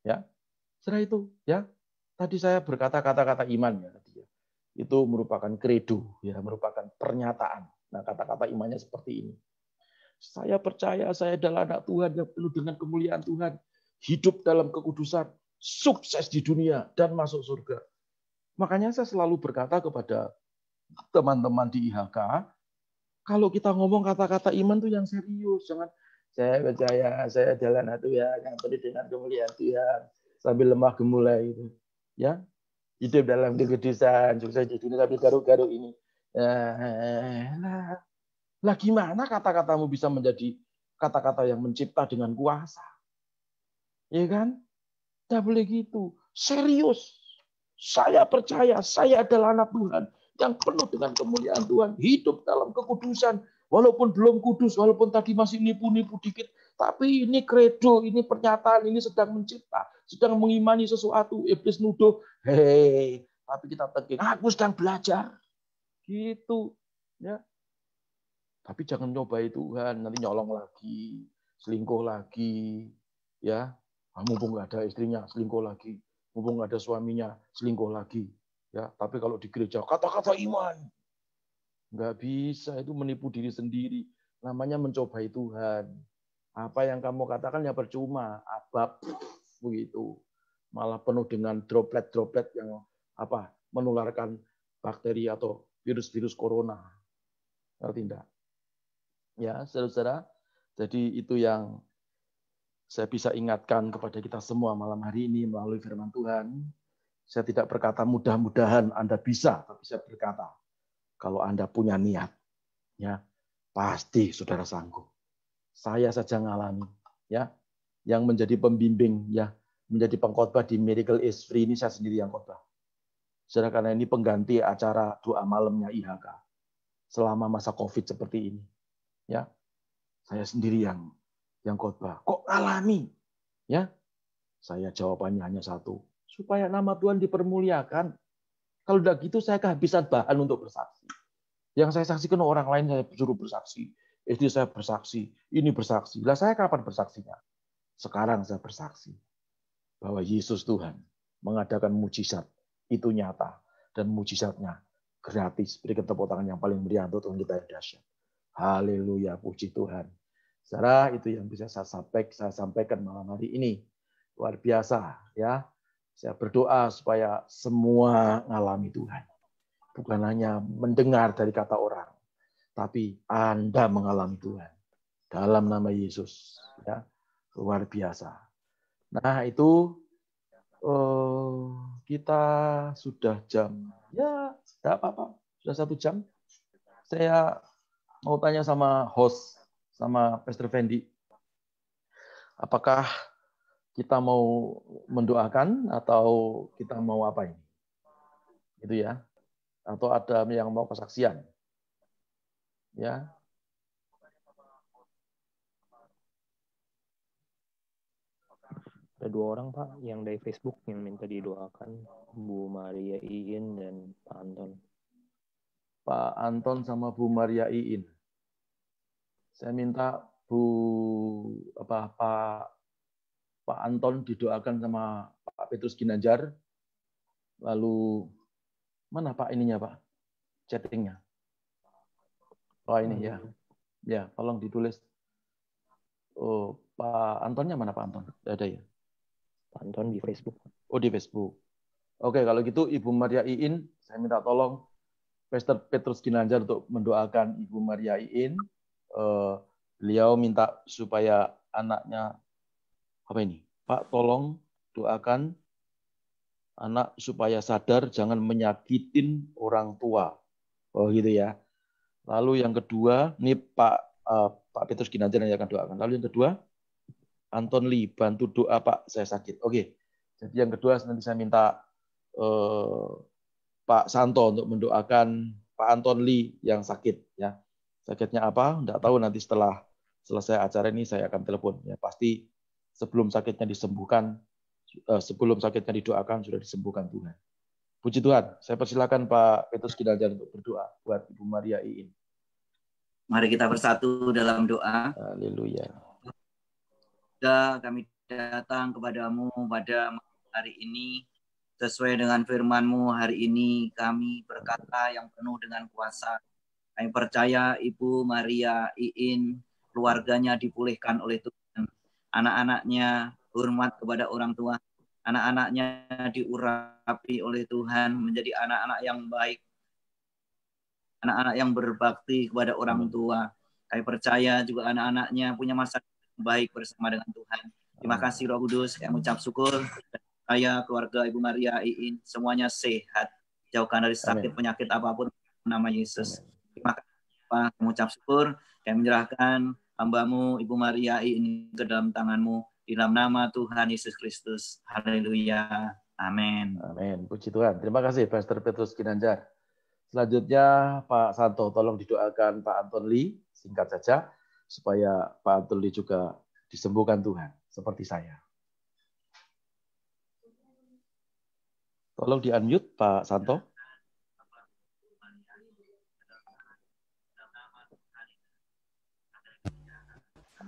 Ya. Setelah itu, ya. Tadi saya berkata kata-kata imannya tadi ya. Itu merupakan kredo ya, merupakan pernyataan. Nah, kata-kata imannya seperti ini. Saya percaya saya adalah anak Tuhan yang penuh dengan kemuliaan Tuhan, hidup dalam kekudusan, sukses di dunia dan masuk surga. Makanya saya selalu berkata kepada teman-teman di IHK, kalau kita ngomong kata-kata iman tuh yang serius, jangan saya percaya saya adalah anak Tuhan yang penuh dengan kemuliaan Tuhan sambil lemah gemulai itu ya hidup dalam kegedesan sukses di dunia tapi garuk-garuk ini lah, lah gimana kata-katamu bisa menjadi kata-kata yang mencipta dengan kuasa ya kan tidak boleh gitu serius saya percaya saya adalah anak Tuhan yang penuh dengan kemuliaan Tuhan hidup dalam kekudusan walaupun belum kudus walaupun tadi masih nipu-nipu dikit tapi ini kredo, ini pernyataan, ini sedang mencipta, sedang mengimani sesuatu. Iblis nuduh, hei, tapi kita tegak, aku sedang belajar. Gitu. ya. Tapi jangan nyobai Tuhan, nanti nyolong lagi, selingkuh lagi. ya. Ah, mumpung nggak ada istrinya, selingkuh lagi. Mumpung nggak ada suaminya, selingkuh lagi. Ya, tapi kalau di gereja kata-kata iman, Nggak bisa, itu menipu diri sendiri. Namanya mencobai Tuhan. Apa yang kamu katakan ya percuma, abab begitu. Malah penuh dengan droplet-droplet yang apa menularkan bakteri atau virus-virus corona. Ngerti tidak? Ya, saudara-saudara. Jadi itu yang saya bisa ingatkan kepada kita semua malam hari ini melalui firman Tuhan. Saya tidak berkata mudah-mudahan Anda bisa, tapi saya berkata kalau Anda punya niat, ya pasti saudara sanggup. Saya saja ngalami ya yang menjadi pembimbing ya menjadi pengkhotbah di Miracle is Free ini saya sendiri yang khotbah. Saudara karena ini pengganti acara doa malamnya IHK selama masa Covid seperti ini. Ya. Saya sendiri yang yang khotbah. Kok alami? Ya. Saya jawabannya hanya satu, supaya nama Tuhan dipermuliakan. Kalau udah gitu saya kehabisan bahan untuk bersaksi. Yang saya saksikan orang lain saya suruh bersaksi. Istri saya bersaksi, ini bersaksi. Lah saya kapan bersaksinya? Sekarang saya bersaksi bahwa Yesus Tuhan mengadakan mujizat. Itu nyata. Dan mujizatnya gratis. Berikan tepuk tangan yang paling meriah untuk Tuhan kita yang dahsyat. Haleluya, puji Tuhan. Saudara, itu yang bisa saya sampaikan, saya sampaikan malam hari ini. Luar biasa ya. Saya berdoa supaya semua mengalami Tuhan. Bukan hanya mendengar dari kata orang, tapi Anda mengalami Tuhan dalam nama Yesus ya luar biasa nah itu eh, kita sudah jam ya tidak apa-apa sudah satu jam saya mau tanya sama host sama Pastor Fendi apakah kita mau mendoakan atau kita mau apa ini Itu ya atau ada yang mau kesaksian ya ada dua orang pak yang dari Facebook yang minta didoakan Bu Maria Iin dan Pak Anton Pak Anton sama Bu Maria Iin saya minta Bu apa Pak Pak Anton didoakan sama Pak Petrus Ginanjar lalu mana Pak ininya Pak chattingnya Oh ini ya. Hmm. Ya, tolong ditulis. Oh, Pak Antonnya mana Pak Anton? Ada ya? Pak Anton di Facebook. Oh, di Facebook. Oke, kalau gitu Ibu Maria Iin, saya minta tolong Pastor Petrus Ginanjar untuk mendoakan Ibu Maria Iin. Uh, beliau minta supaya anaknya apa ini? Pak, tolong doakan anak supaya sadar jangan menyakitin orang tua. Oh gitu ya. Lalu yang kedua, ini Pak uh, Pak Petrus Ginanjar yang akan doakan. Lalu yang kedua, Anton Lee bantu doa Pak, saya sakit. Oke. Jadi yang kedua nanti saya minta uh, Pak Santo untuk mendoakan Pak Anton Lee yang sakit ya. Sakitnya apa? Tidak tahu nanti setelah selesai acara ini saya akan telepon ya. Pasti sebelum sakitnya disembuhkan uh, sebelum sakitnya didoakan sudah disembuhkan Tuhan. Puji Tuhan, saya persilakan Pak Petrus Kidaljar untuk berdoa buat Ibu Maria Iin. Mari kita bersatu dalam doa. Haleluya. Ya, kami datang kepadamu pada hari ini sesuai dengan FirmanMu hari ini kami berkata yang penuh dengan kuasa. Kami percaya Ibu Maria Iin keluarganya dipulihkan oleh Tuhan. Anak-anaknya hormat kepada orang tua anak-anaknya diurapi oleh Tuhan menjadi anak-anak yang baik, anak-anak yang berbakti kepada orang tua. Kami percaya juga anak-anaknya punya masa baik bersama dengan Tuhan. Terima kasih Roh Kudus, kami ucap syukur. Saya, keluarga Ibu Maria, Iin, semuanya sehat. Jauhkan dari sakit, penyakit apapun, nama Yesus. Terima kasih Pak, kami ucap syukur. Kami menyerahkan hambamu Ibu Maria Iin ke dalam tanganmu di dalam nama Tuhan Yesus Kristus. Haleluya. Amin. Amin. Puji Tuhan. Terima kasih Pastor Petrus Kinanjar. Selanjutnya Pak Santo, tolong didoakan Pak Anton Lee, singkat saja, supaya Pak Anton Lee juga disembuhkan Tuhan, seperti saya. Tolong di-unmute Pak Santo.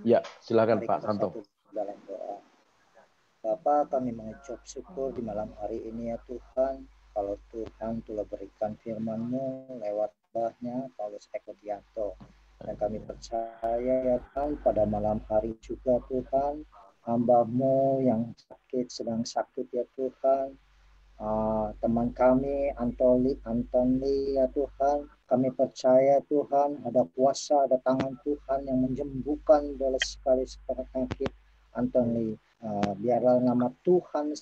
Ya, silakan Pak Santo dalam doa. Bapa kami mengucap syukur di malam hari ini ya Tuhan, kalau Tuhan telah berikan firman-Mu lewat bahnya Paulus Ekodianto. Dan kami percaya ya Tuhan pada malam hari juga Tuhan, hamba-Mu yang sakit, sedang sakit ya Tuhan, uh, teman kami Antoni Antoni ya Tuhan, kami percaya Tuhan ada kuasa, ada tangan Tuhan yang menjembuhkan dari sekali sekali sakit Anthony. Hmm. Uh, biarlah nama Tuhan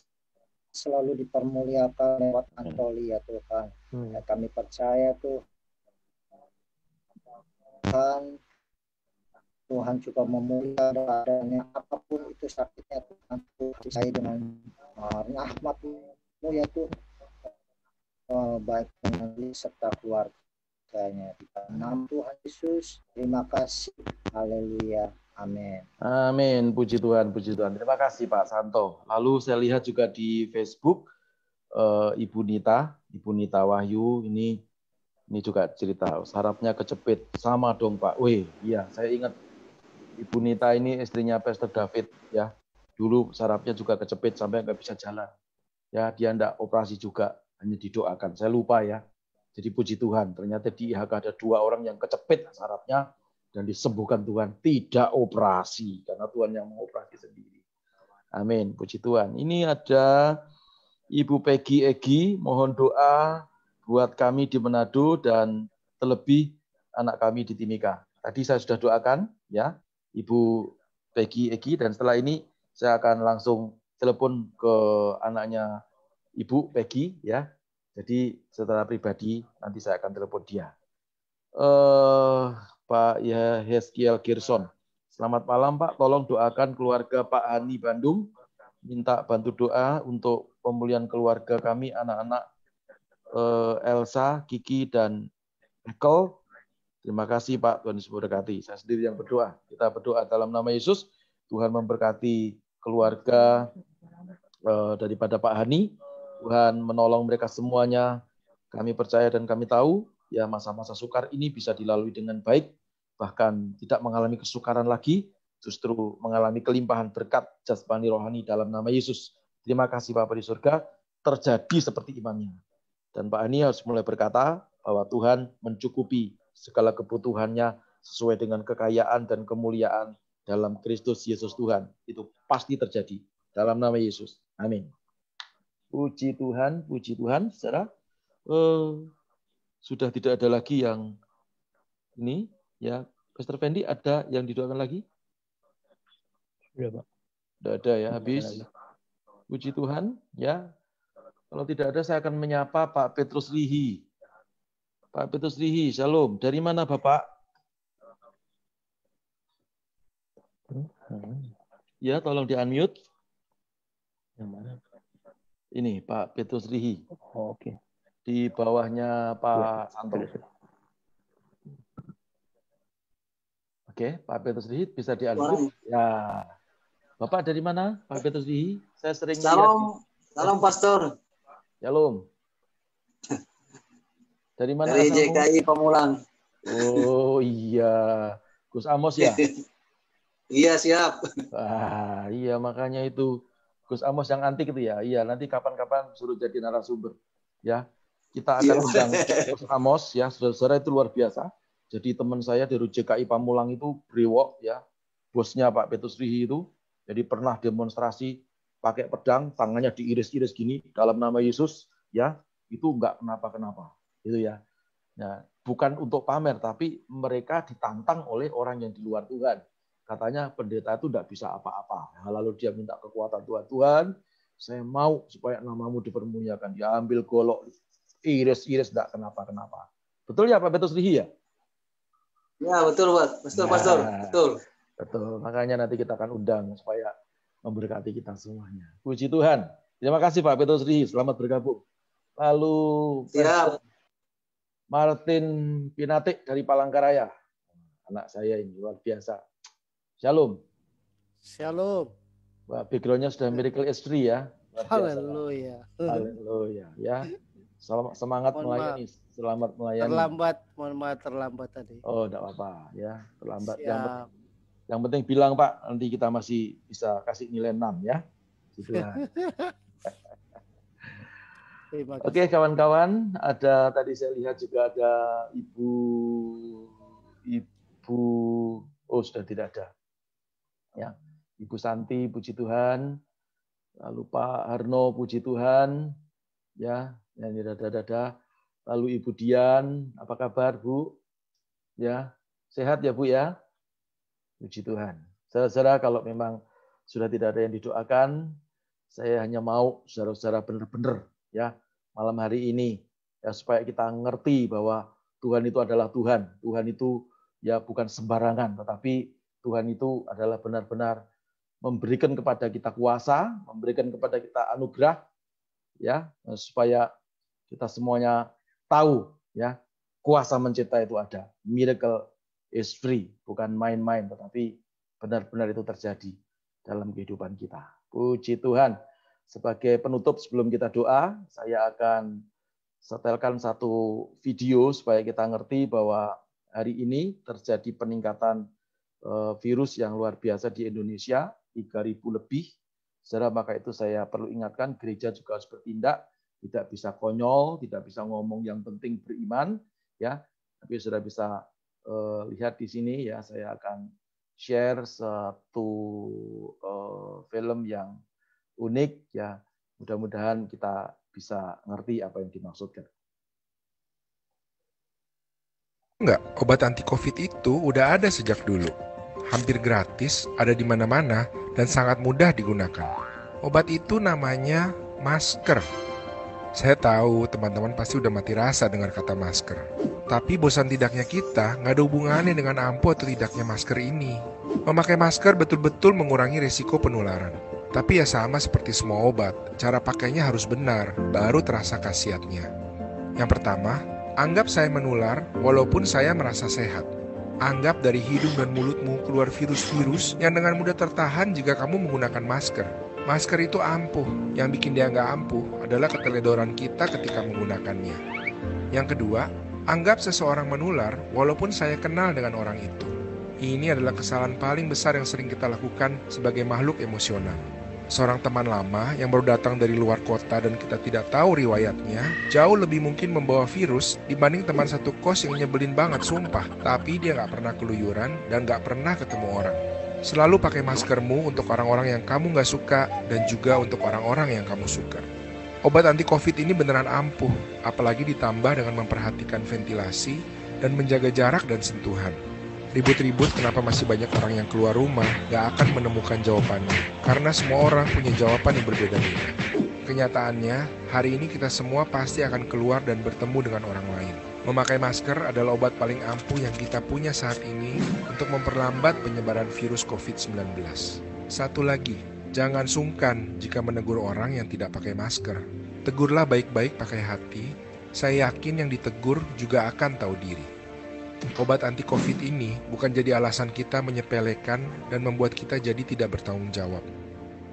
selalu dipermuliakan lewat hmm. Anthony ya Tuhan. Hmm. Ya, kami percaya tuh Tuhan Tuhan juga memuliakan keadaannya apapun itu sakitnya Tuhan saya dengan uh, rahmatmu ya Tuhan uh, baik dengan serta keluarganya di nama Tuhan Yesus terima kasih haleluya Amin. Amin. Puji Tuhan, puji Tuhan. Terima kasih Pak Santo. Lalu saya lihat juga di Facebook eh, Ibu Nita, Ibu Nita Wahyu ini ini juga cerita sarapnya kejepit sama dong Pak. Wih, iya saya ingat Ibu Nita ini istrinya Pastor David ya. Dulu sarapnya juga kejepit sampai nggak bisa jalan. Ya, dia enggak operasi juga, hanya didoakan. Saya lupa ya. Jadi puji Tuhan, ternyata di IHK ada dua orang yang kecepit sarapnya dan disembuhkan Tuhan, tidak operasi karena Tuhan yang mengoperasi sendiri. Amin. Puji Tuhan. Ini ada Ibu Peggy Egi, mohon doa buat kami di Manado dan terlebih anak kami di Timika. Tadi saya sudah doakan ya, Ibu Peggy Egi dan setelah ini saya akan langsung telepon ke anaknya Ibu Peggy ya. Jadi secara pribadi nanti saya akan telepon dia. Uh, Pak Yeskiel Kirson. Selamat malam Pak, tolong doakan keluarga Pak Hani Bandung. Minta bantu doa untuk pemulihan keluarga kami, anak-anak eh, Elsa, Kiki, dan Ekel. Terima kasih Pak, Tuhan Yesus berkati. Saya sendiri yang berdoa. Kita berdoa dalam nama Yesus, Tuhan memberkati keluarga eh, daripada Pak Hani. Tuhan menolong mereka semuanya. Kami percaya dan kami tahu ya masa-masa sukar ini bisa dilalui dengan baik, bahkan tidak mengalami kesukaran lagi, justru mengalami kelimpahan berkat jasmani rohani dalam nama Yesus. Terima kasih Bapak di surga, terjadi seperti imannya. Dan Pak Ani harus mulai berkata bahwa Tuhan mencukupi segala kebutuhannya sesuai dengan kekayaan dan kemuliaan dalam Kristus Yesus Tuhan. Itu pasti terjadi dalam nama Yesus. Amin. Puji Tuhan, puji Tuhan, saudara. Uh, sudah tidak ada lagi yang ini ya Pastor Fendi ada yang didoakan lagi? Sudah, Pak. Tidak ada ya, habis. Puji Tuhan ya. Kalau tidak ada saya akan menyapa Pak Petrus Rihi Pak Petrus Rihi Shalom. Dari mana Bapak? Hmm. Ya, tolong di-unmute. Yang mana? Ini Pak Petrus Rihi Oh, Oke. Okay di bawahnya Pak iya, Santo. Oke, Pak Petrus Dihi bisa dialih. Ya. Bapak dari mana? Pak Petrus Dihi? Saya sering Salam, lihat. salam Pastor. Shalom. Ya, dari mana? Dari JKI Pamulang. Oh iya. Gus Amos ya? iya, siap. Ah, iya makanya itu Gus Amos yang antik itu ya. Iya, nanti kapan-kapan suruh jadi narasumber ya. Kita akan yes. Iya. undang Amos ya, saudara-saudara itu luar biasa. Jadi teman saya dari JKI Pamulang itu brewok ya, bosnya Pak Petrus Rihi itu. Jadi pernah demonstrasi pakai pedang, tangannya diiris-iris gini dalam nama Yesus ya, itu enggak kenapa-kenapa. Itu ya. Nah, bukan untuk pamer, tapi mereka ditantang oleh orang yang di luar Tuhan. Katanya pendeta itu tidak bisa apa-apa. Nah, lalu dia minta kekuatan Tuhan. Tuhan, saya mau supaya namamu dipermuliakan. Dia ambil golok, iris-iris tidak kenapa-kenapa. Betul ya Pak Betul Rihi ya? Ya betul Pak, betul nah, betul. Betul, makanya nanti kita akan undang supaya memberkati kita semuanya. Puji Tuhan. Terima kasih Pak Petrus Rihi, selamat bergabung. Lalu Siap. Martin Pinatik dari Palangkaraya. Anak saya ini luar biasa. Shalom. Shalom. Wah, backgroundnya sudah miracle istri ya. Haleluya. Haleluya. Ya. Selamat semangat mohon melayani, maaf. selamat melayani. Terlambat, mohon maaf terlambat tadi. Oh, tidak apa-apa ya, terlambat. Siap. Yang penting, yang penting bilang Pak, nanti kita masih bisa kasih nilai 6 ya. Gitu Oke okay, kawan-kawan, ada tadi saya lihat juga ada Ibu Ibu oh sudah tidak ada. Ya, Ibu Santi puji Tuhan. Lalu Pak Harno puji Tuhan. Ya, nyanyi ya, dada-dada. Lalu Ibu Dian, apa kabar Bu? Ya, sehat ya Bu ya? Puji Tuhan. Saudara-saudara kalau memang sudah tidak ada yang didoakan, saya hanya mau saudara-saudara benar-benar ya malam hari ini ya supaya kita ngerti bahwa Tuhan itu adalah Tuhan. Tuhan itu ya bukan sembarangan, tetapi Tuhan itu adalah benar-benar memberikan kepada kita kuasa, memberikan kepada kita anugerah ya supaya kita semuanya tahu ya kuasa mencipta itu ada. Miracle is free, bukan main-main, tetapi benar-benar itu terjadi dalam kehidupan kita. Puji Tuhan. Sebagai penutup sebelum kita doa, saya akan setelkan satu video supaya kita ngerti bahwa hari ini terjadi peningkatan eh, virus yang luar biasa di Indonesia, 3.000 lebih. Saudara, maka itu saya perlu ingatkan, gereja juga harus bertindak tidak bisa konyol, tidak bisa ngomong yang penting beriman, ya. Tapi sudah bisa uh, lihat di sini ya, saya akan share satu uh, film yang unik ya. Mudah-mudahan kita bisa ngerti apa yang dimaksudkan. Enggak, obat anti COVID itu udah ada sejak dulu. Hampir gratis, ada di mana-mana, dan sangat mudah digunakan. Obat itu namanya masker. Saya tahu teman-teman pasti udah mati rasa dengar kata masker. Tapi bosan tidaknya kita nggak ada hubungannya dengan ampuh atau tidaknya masker ini. Memakai masker betul-betul mengurangi risiko penularan. Tapi ya sama seperti semua obat, cara pakainya harus benar, baru terasa khasiatnya. Yang pertama, anggap saya menular walaupun saya merasa sehat. Anggap dari hidung dan mulutmu keluar virus-virus yang dengan mudah tertahan jika kamu menggunakan masker. Masker itu ampuh, yang bikin dia nggak ampuh adalah keteledoran kita ketika menggunakannya. Yang kedua, anggap seseorang menular walaupun saya kenal dengan orang itu. Ini adalah kesalahan paling besar yang sering kita lakukan sebagai makhluk emosional. Seorang teman lama yang baru datang dari luar kota dan kita tidak tahu riwayatnya, jauh lebih mungkin membawa virus dibanding teman satu kos yang nyebelin banget sumpah, tapi dia nggak pernah keluyuran dan nggak pernah ketemu orang. Selalu pakai maskermu untuk orang-orang yang kamu nggak suka dan juga untuk orang-orang yang kamu suka. Obat anti COVID ini beneran ampuh, apalagi ditambah dengan memperhatikan ventilasi dan menjaga jarak dan sentuhan. Ribut-ribut kenapa masih banyak orang yang keluar rumah gak akan menemukan jawabannya, karena semua orang punya jawaban yang berbeda-beda. Kenyataannya, hari ini kita semua pasti akan keluar dan bertemu dengan orang lain. Memakai masker adalah obat paling ampuh yang kita punya saat ini untuk memperlambat penyebaran virus COVID-19. Satu lagi, jangan sungkan jika menegur orang yang tidak pakai masker. Tegurlah baik-baik pakai hati. Saya yakin yang ditegur juga akan tahu diri. Obat anti COVID ini bukan jadi alasan kita menyepelekan dan membuat kita jadi tidak bertanggung jawab.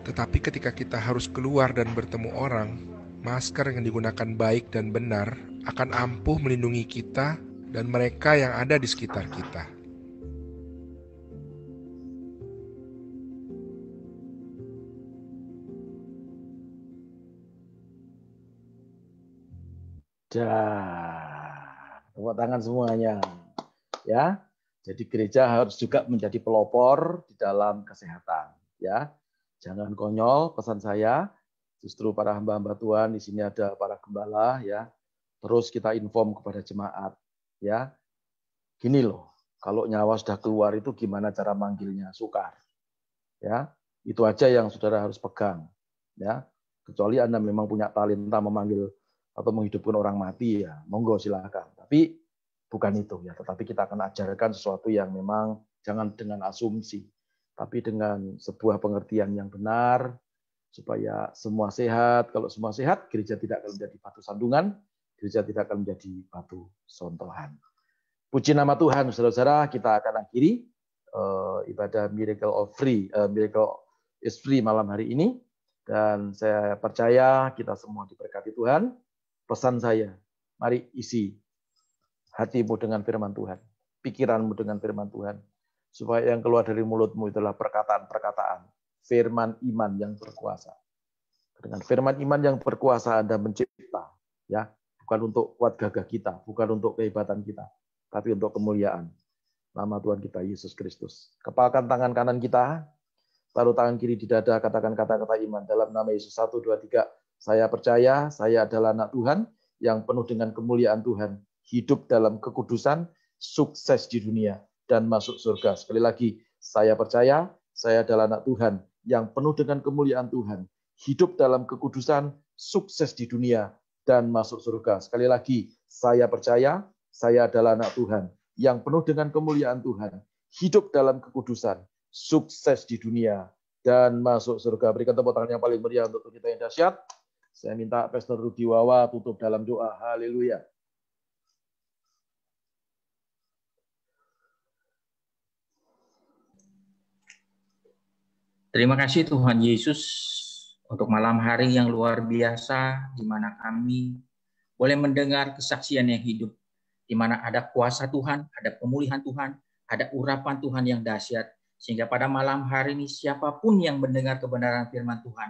Tetapi ketika kita harus keluar dan bertemu orang, masker yang digunakan baik dan benar akan ampuh melindungi kita dan mereka yang ada di sekitar kita. Dah, tepuk tangan semuanya. Ya. Jadi gereja harus juga menjadi pelopor di dalam kesehatan, ya. Jangan konyol pesan saya, Justru para hamba-hamba Tuhan di sini ada para gembala ya. Terus kita inform kepada jemaat ya. Gini loh, kalau nyawa sudah keluar itu gimana cara manggilnya? Sukar. Ya, itu aja yang saudara harus pegang ya. Kecuali Anda memang punya talenta memanggil atau menghidupkan orang mati ya, monggo silakan. Tapi bukan itu ya, tetapi kita akan ajarkan sesuatu yang memang jangan dengan asumsi, tapi dengan sebuah pengertian yang benar, supaya semua sehat. Kalau semua sehat, gereja tidak akan menjadi batu sandungan, gereja tidak akan menjadi batu sontohan. Puji nama Tuhan, saudara-saudara, kita akan akhiri uh, ibadah Miracle of Free, uh, Miracle is Free malam hari ini. Dan saya percaya kita semua diberkati Tuhan. Pesan saya, mari isi hatimu dengan firman Tuhan, pikiranmu dengan firman Tuhan, supaya yang keluar dari mulutmu itulah perkataan-perkataan firman iman yang berkuasa. Dengan firman iman yang berkuasa Anda mencipta, ya, bukan untuk kuat gagah kita, bukan untuk kehebatan kita, tapi untuk kemuliaan nama Tuhan kita Yesus Kristus. Kepalkan tangan kanan kita, taruh tangan kiri di dada, katakan kata-kata iman dalam nama Yesus 1 2 3. Saya percaya saya adalah anak Tuhan yang penuh dengan kemuliaan Tuhan, hidup dalam kekudusan, sukses di dunia dan masuk surga. Sekali lagi, saya percaya saya adalah anak Tuhan yang penuh dengan kemuliaan Tuhan, hidup dalam kekudusan, sukses di dunia, dan masuk surga. Sekali lagi, saya percaya saya adalah anak Tuhan yang penuh dengan kemuliaan Tuhan, hidup dalam kekudusan, sukses di dunia, dan masuk surga. Berikan tepuk tangan yang paling meriah untuk kita yang dahsyat. Saya minta Pastor Rudi Wawa tutup dalam doa. Haleluya. Terima kasih Tuhan Yesus untuk malam hari yang luar biasa di mana kami boleh mendengar kesaksian yang hidup di mana ada kuasa Tuhan, ada pemulihan Tuhan, ada urapan Tuhan yang dahsyat sehingga pada malam hari ini siapapun yang mendengar kebenaran firman Tuhan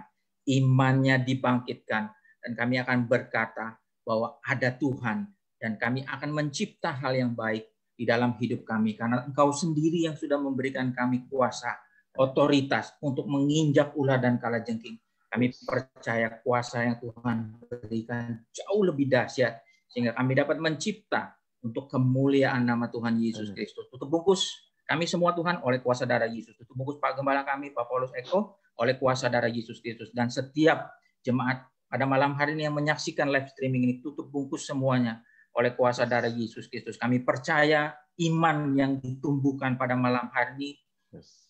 imannya dibangkitkan dan kami akan berkata bahwa ada Tuhan dan kami akan mencipta hal yang baik di dalam hidup kami karena engkau sendiri yang sudah memberikan kami kuasa otoritas untuk menginjak ular dan kala jengking Kami percaya kuasa yang Tuhan berikan jauh lebih dahsyat sehingga kami dapat mencipta untuk kemuliaan nama Tuhan Yesus hmm. Kristus. Tutup bungkus kami semua Tuhan oleh kuasa darah Yesus. Tutup bungkus Pak Gembala kami, Pak Paulus Eko, oleh kuasa darah Yesus Kristus. Dan setiap jemaat pada malam hari ini yang menyaksikan live streaming ini, tutup bungkus semuanya oleh kuasa darah Yesus Kristus. Kami percaya iman yang ditumbuhkan pada malam hari ini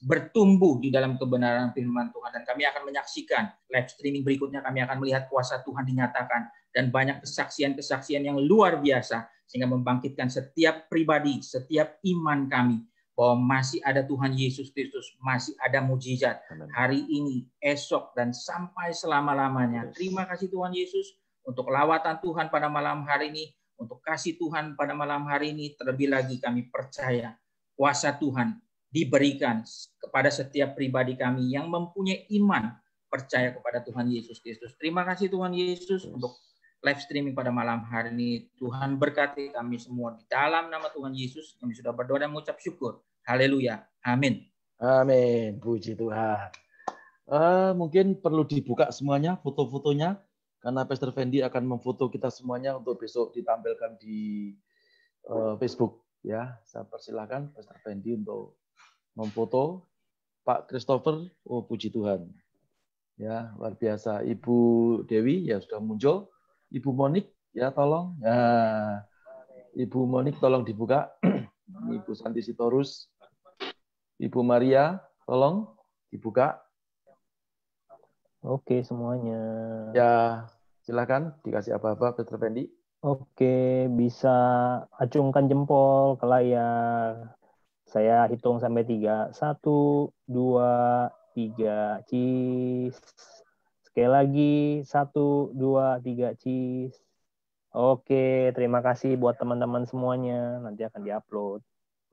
bertumbuh di dalam kebenaran firman Tuhan dan kami akan menyaksikan live streaming berikutnya kami akan melihat kuasa Tuhan dinyatakan dan banyak kesaksian-kesaksian yang luar biasa sehingga membangkitkan setiap pribadi, setiap iman kami bahwa masih ada Tuhan Yesus Kristus, masih ada mujizat hari ini, esok dan sampai selama-lamanya. Terima kasih Tuhan Yesus untuk lawatan Tuhan pada malam hari ini, untuk kasih Tuhan pada malam hari ini terlebih lagi kami percaya kuasa Tuhan diberikan kepada setiap pribadi kami yang mempunyai iman percaya kepada Tuhan Yesus Kristus. Terima kasih Tuhan Yesus untuk live streaming pada malam hari ini. Tuhan berkati kami semua di dalam nama Tuhan Yesus. Kami sudah berdoa dan mengucap syukur. Haleluya. Amin. Amin. Puji Tuhan. Uh, mungkin perlu dibuka semuanya foto-fotonya karena Pastor Fendi akan memfoto kita semuanya untuk besok ditampilkan di uh, Facebook ya. Saya persilahkan Pastor Fendi untuk memfoto Pak Christopher, oh puji Tuhan. Ya, luar biasa. Ibu Dewi ya sudah muncul. Ibu Monik ya tolong. Ya. Ibu Monik tolong dibuka. Ibu Santi Sitorus. Ibu Maria, tolong dibuka. Oke, semuanya. Ya, silakan dikasih apa-apa Peter Fendi. Oke, bisa acungkan jempol ke layar. Saya hitung sampai tiga. Satu, dua, tiga. Cheese. Sekali lagi. Satu, dua, tiga. Cheese. Oke, terima kasih buat teman-teman semuanya. Nanti akan diupload.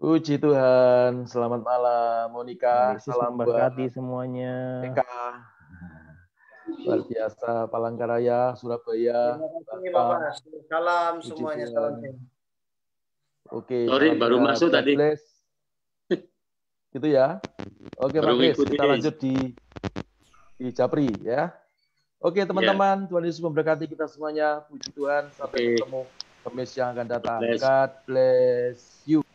Puji Tuhan, selamat malam Monika, salam berkati semuanya. Eka, luar biasa Palangkaraya, Surabaya. Terima kasih, Bapak. Salam semuanya, salam. Oke. Sorry, baru masuk tadi. Bless. Gitu ya. Oke, Pak Kris, kita lanjut di di Japri ya. Oke, teman-teman, yeah. Tuhan Yesus memberkati kita semuanya. Puji Tuhan, sampai okay. ketemu kemis yang akan datang. God bless, God bless you.